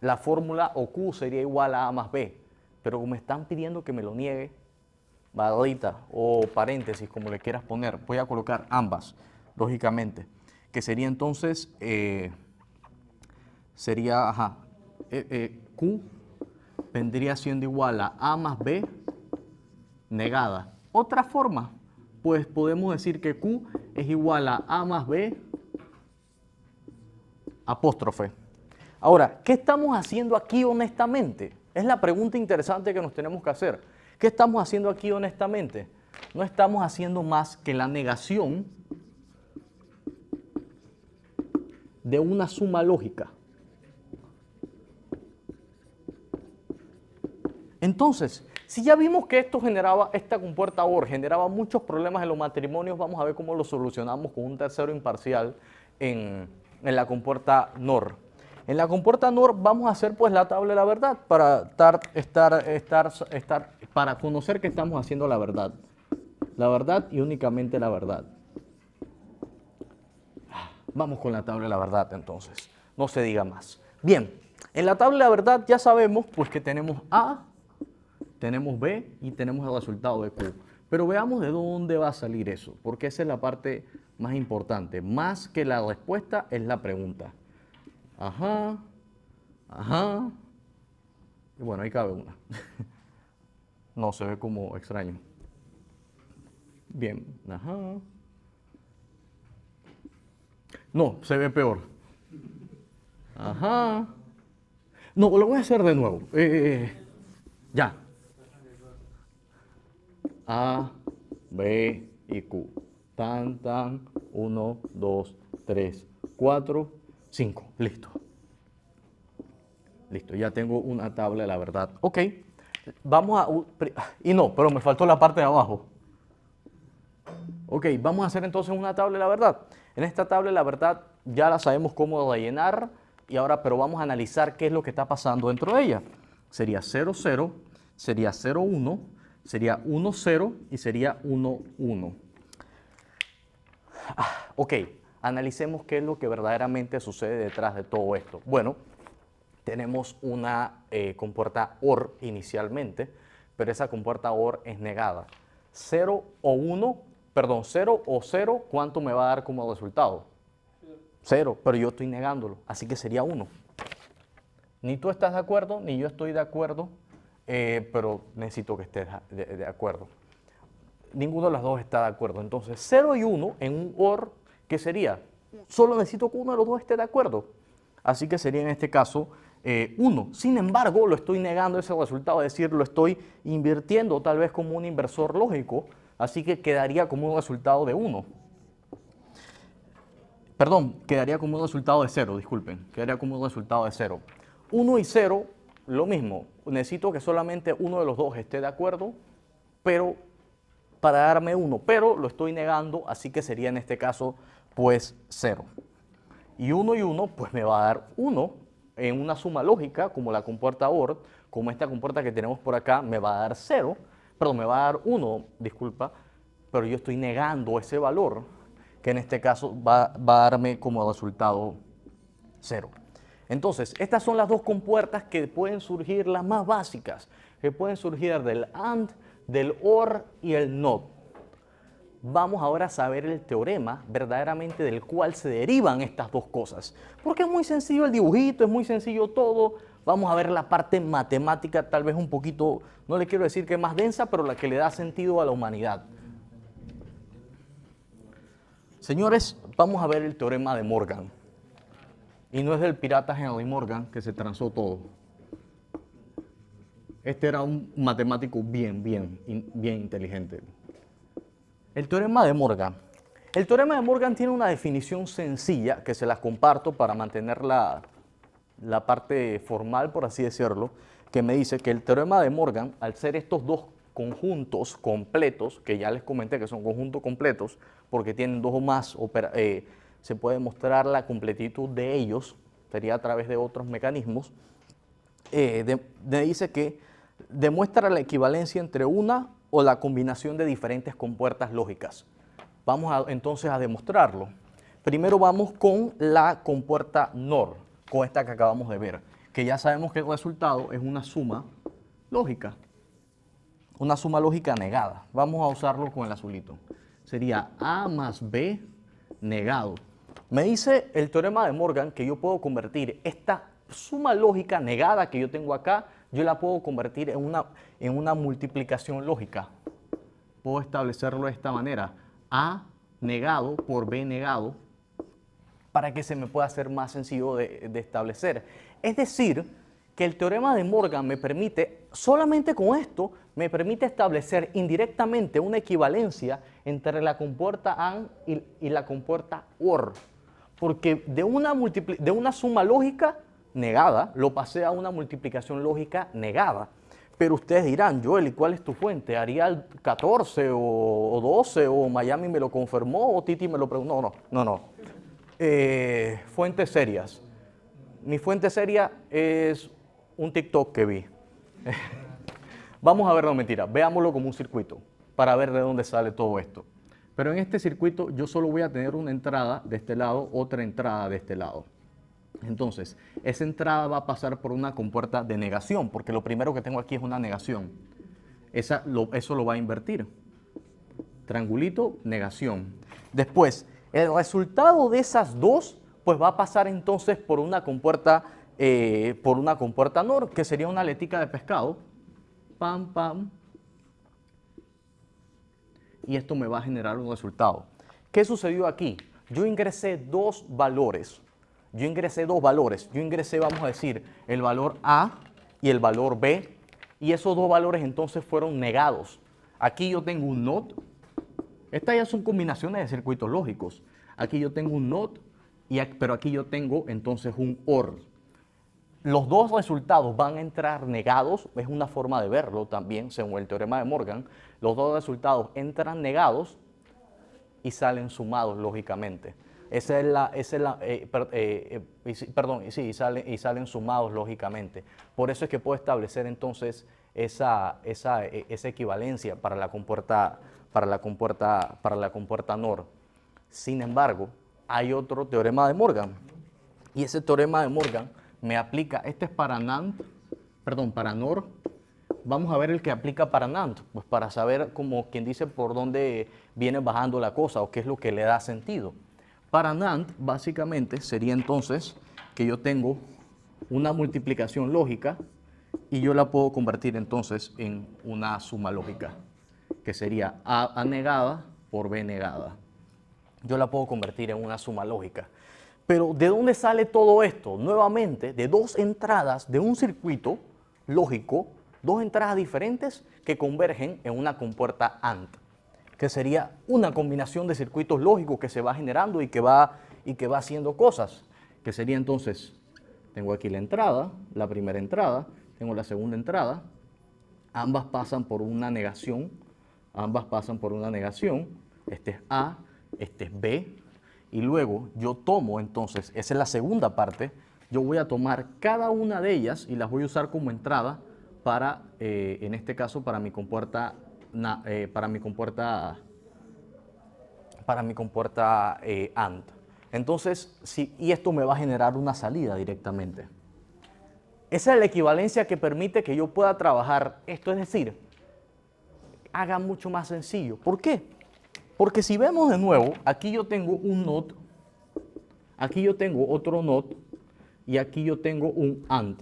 La fórmula o Q sería igual a A más B. Pero como están pidiendo que me lo niegue, barrita o paréntesis, como le quieras poner, voy a colocar ambas, lógicamente. Que sería entonces, eh, sería, ajá, eh, eh, Q vendría siendo igual a A más B negada. Otra forma, pues podemos decir que Q es igual a A más B apóstrofe. Ahora, ¿qué estamos haciendo aquí honestamente? Es la pregunta interesante que nos tenemos que hacer. ¿Qué estamos haciendo aquí honestamente? No estamos haciendo más que la negación de una suma lógica. Entonces, si ya vimos que esto generaba, esta compuerta OR generaba muchos problemas en los matrimonios, vamos a ver cómo lo solucionamos con un tercero imparcial en, en la compuerta NOR. En la compuerta NOR vamos a hacer pues la tabla de la verdad para estar, estar, estar, estar, para conocer que estamos haciendo la verdad. La verdad y únicamente la verdad. Vamos con la tabla de la verdad entonces, no se diga más. Bien, en la tabla de la verdad ya sabemos pues que tenemos A, tenemos B y tenemos el resultado de Q. Pero veamos de dónde va a salir eso, porque esa es la parte más importante. Más que la respuesta es la pregunta. Ajá, ajá. Y bueno, ahí cabe una. no, se ve como extraño. Bien, ajá. No, se ve peor. Ajá. No, lo voy a hacer de nuevo. Eh, eh, eh. ya. A, B y Q tan, tan, 1, 2, 3, 4, 5. Listo. Listo, ya tengo una tabla de la verdad. Ok, vamos a... Y no, pero me faltó la parte de abajo. Ok, vamos a hacer entonces una tabla de la verdad. En esta tabla de la verdad ya la sabemos cómo rellenar y ahora, pero vamos a analizar qué es lo que está pasando dentro de ella. Sería 0, 0, sería 0, 1, sería 1, 0 y sería 1, 1. Ah, ok, analicemos qué es lo que verdaderamente sucede detrás de todo esto. Bueno, tenemos una eh, compuerta OR inicialmente, pero esa compuerta OR es negada. 0 o 1, perdón, cero o 0, ¿cuánto me va a dar como resultado? Cero, pero yo estoy negándolo, así que sería uno. Ni tú estás de acuerdo, ni yo estoy de acuerdo, eh, pero necesito que estés de acuerdo ninguno de las dos está de acuerdo. Entonces, 0 y 1 en un OR, ¿qué sería? Solo necesito que uno de los dos esté de acuerdo. Así que sería en este caso 1. Eh, Sin embargo, lo estoy negando ese resultado, es decir, lo estoy invirtiendo tal vez como un inversor lógico, así que quedaría como un resultado de 1. Perdón, quedaría como un resultado de 0, disculpen, quedaría como un resultado de 0. 1 y 0, lo mismo, necesito que solamente uno de los dos esté de acuerdo, pero para darme uno, pero lo estoy negando, así que sería en este caso pues 0. Y 1 y 1 pues me va a dar 1 en una suma lógica, como la compuerta OR, como esta compuerta que tenemos por acá, me va a dar 0, perdón, me va a dar 1, disculpa, pero yo estoy negando ese valor, que en este caso va, va a darme como resultado 0. Entonces, estas son las dos compuertas que pueden surgir, las más básicas, que pueden surgir del AND, del OR y el NOT. Vamos ahora a saber el teorema verdaderamente del cual se derivan estas dos cosas. Porque es muy sencillo el dibujito, es muy sencillo todo. Vamos a ver la parte matemática, tal vez un poquito, no le quiero decir que más densa, pero la que le da sentido a la humanidad. Señores, vamos a ver el teorema de Morgan. Y no es del pirata Henry Morgan que se transó todo. Este era un matemático bien, bien, bien inteligente. El teorema de Morgan. El teorema de Morgan tiene una definición sencilla que se las comparto para mantener la, parte formal, por así decirlo, que me dice que el teorema de Morgan, al ser estos dos conjuntos completos, que ya les comenté que son conjuntos completos, porque tienen dos o más, eh, se puede mostrar la completitud de ellos, sería a través de otros mecanismos, eh, me dice que Demuestra la equivalencia entre una o la combinación de diferentes compuertas lógicas. Vamos entonces a demostrarlo. Primero vamos con la compuerta NOR, con esta que acabamos de ver, que ya sabemos que el resultado es una suma lógica, una suma lógica negada. Vamos a usarlo con el azulito. Sería A más B negado. Me dice el teorema de Morgan que yo puedo convertir esta suma lógica negada que yo tengo acá yo la puedo convertir en una, en una multiplicación lógica. Puedo establecerlo de esta manera. A negado por B negado para que se me pueda hacer más sencillo de, establecer. Es decir, que el teorema de Morgan me permite, solamente con esto, me permite establecer indirectamente una equivalencia entre la compuerta AND y, la compuerta OR. Porque de una suma lógica negada, lo pasé a una multiplicación lógica negada. Pero ustedes dirán, Joel, ¿y cuál es tu fuente? ¿Arial 14 o, 12 o Miami me lo confirmó o Titi me lo preguntó? No, no, no, no. Eh, fuentes serias. Mi fuente seria es un TikTok que vi. Vamos a ver, no mentira, veámoslo como un circuito para ver de dónde sale todo esto. Pero en este circuito yo solo voy a tener una entrada de este lado, otra entrada de este lado. Entonces, esa entrada va a pasar por una compuerta de negación, porque lo primero que tengo aquí es una negación. Esa, eso lo va a invertir. Triangulito, negación. Después, el resultado de esas dos, pues va a pasar entonces por una compuerta, eh, por una compuerta NOR, que sería una letica de pescado. Pam, pam. Y esto me va a generar un resultado. ¿Qué sucedió aquí? Yo ingresé dos valores yo ingresé dos valores. Yo ingresé, vamos a decir, el valor A y el valor B. Y esos dos valores entonces fueron negados. Aquí yo tengo un NOT. Estas ya son combinaciones de circuitos lógicos. Aquí yo tengo un NOT, pero aquí yo tengo entonces un OR. Los dos resultados van a entrar negados, es una forma de verlo también, según el teorema de Morgan. Los dos resultados entran negados y salen sumados, lógicamente. Esa es la, es eh, eh, eh, perdón, sí, y salen, y salen sumados lógicamente. Por eso es que puedo establecer entonces esa, equivalencia para la compuerta, para la compuerta, para la compuerta NOR. Sin embargo, hay otro teorema de Morgan. Y ese teorema de Morgan me aplica, este es para NAND, perdón, para NOR. Vamos a ver el que aplica para NAND, pues para saber como quien dice por dónde viene bajando la cosa o qué es lo que le da sentido. Para NAND, básicamente, sería entonces que yo tengo una multiplicación lógica y yo la puedo convertir entonces en una suma lógica, que sería A, negada por B negada. Yo la puedo convertir en una suma lógica. Pero ¿de dónde sale todo esto? Nuevamente, de dos entradas de un circuito lógico, dos entradas diferentes que convergen en una compuerta AND que sería una combinación de circuitos lógicos que se va generando y que va, y que va haciendo cosas, que sería entonces, tengo aquí la entrada, la primera entrada, tengo la segunda entrada, ambas pasan por una negación, ambas pasan por una negación, este es A, este es B, y luego yo tomo entonces, esa es la segunda parte, yo voy a tomar cada una de ellas y las voy a usar como entrada para, eh, en este caso, para mi compuerta eh, para mi compuerta, para mi compuerta eh, AND. Entonces, si, y esto me va a generar una salida directamente. Esa es la equivalencia que permite que yo pueda trabajar esto, es decir, haga mucho más sencillo. ¿Por qué? Porque si vemos de nuevo, aquí yo tengo un NOT, aquí yo tengo otro NOT y aquí yo tengo un AND.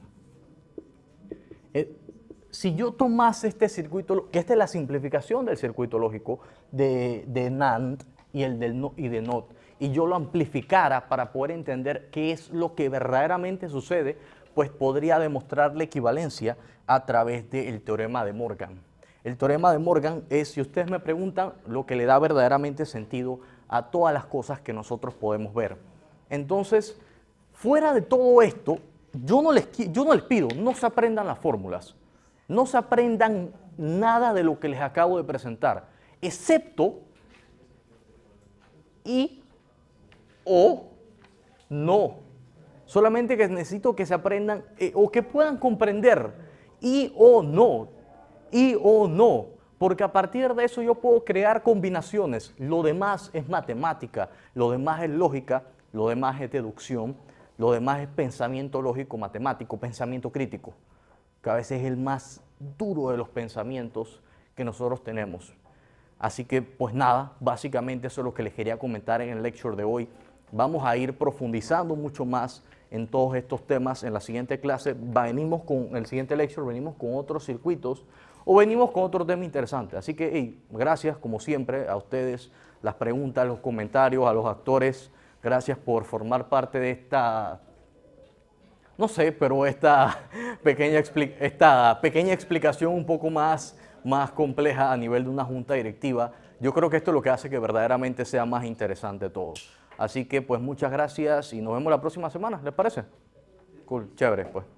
Eh, si yo tomase este circuito, que esta es la simplificación del circuito lógico de, de NAND y el de NOT, y yo lo amplificara para poder entender qué es lo que verdaderamente sucede, pues podría demostrar la equivalencia a través del teorema de Morgan. El teorema de Morgan es, si ustedes me preguntan, lo que le da verdaderamente sentido a todas las cosas que nosotros podemos ver. Entonces, fuera de todo esto, yo no les, yo no les pido, no se aprendan las fórmulas no se aprendan nada de lo que les acabo de presentar, excepto y o no. Solamente que necesito que se aprendan eh, o que puedan comprender y o no, y o no, porque a partir de eso yo puedo crear combinaciones. Lo demás es matemática, lo demás es lógica, lo demás es deducción, lo demás es pensamiento lógico matemático, pensamiento crítico que a veces es el más duro de los pensamientos que nosotros tenemos. Así que, pues nada, básicamente eso es lo que les quería comentar en el lecture de hoy. Vamos a ir profundizando mucho más en todos estos temas en la siguiente clase. Venimos con el siguiente lecture, venimos con otros circuitos o venimos con otro tema interesante. Así que, gracias como siempre a ustedes, las preguntas, los comentarios, a los actores. Gracias por formar parte de esta no sé, pero esta pequeña, esta pequeña explicación un poco más, más compleja a nivel de una junta directiva, yo creo que esto es lo que hace que verdaderamente sea más interesante todo. Así que pues muchas gracias y nos vemos la próxima semana, ¿les parece? Cool, chévere pues.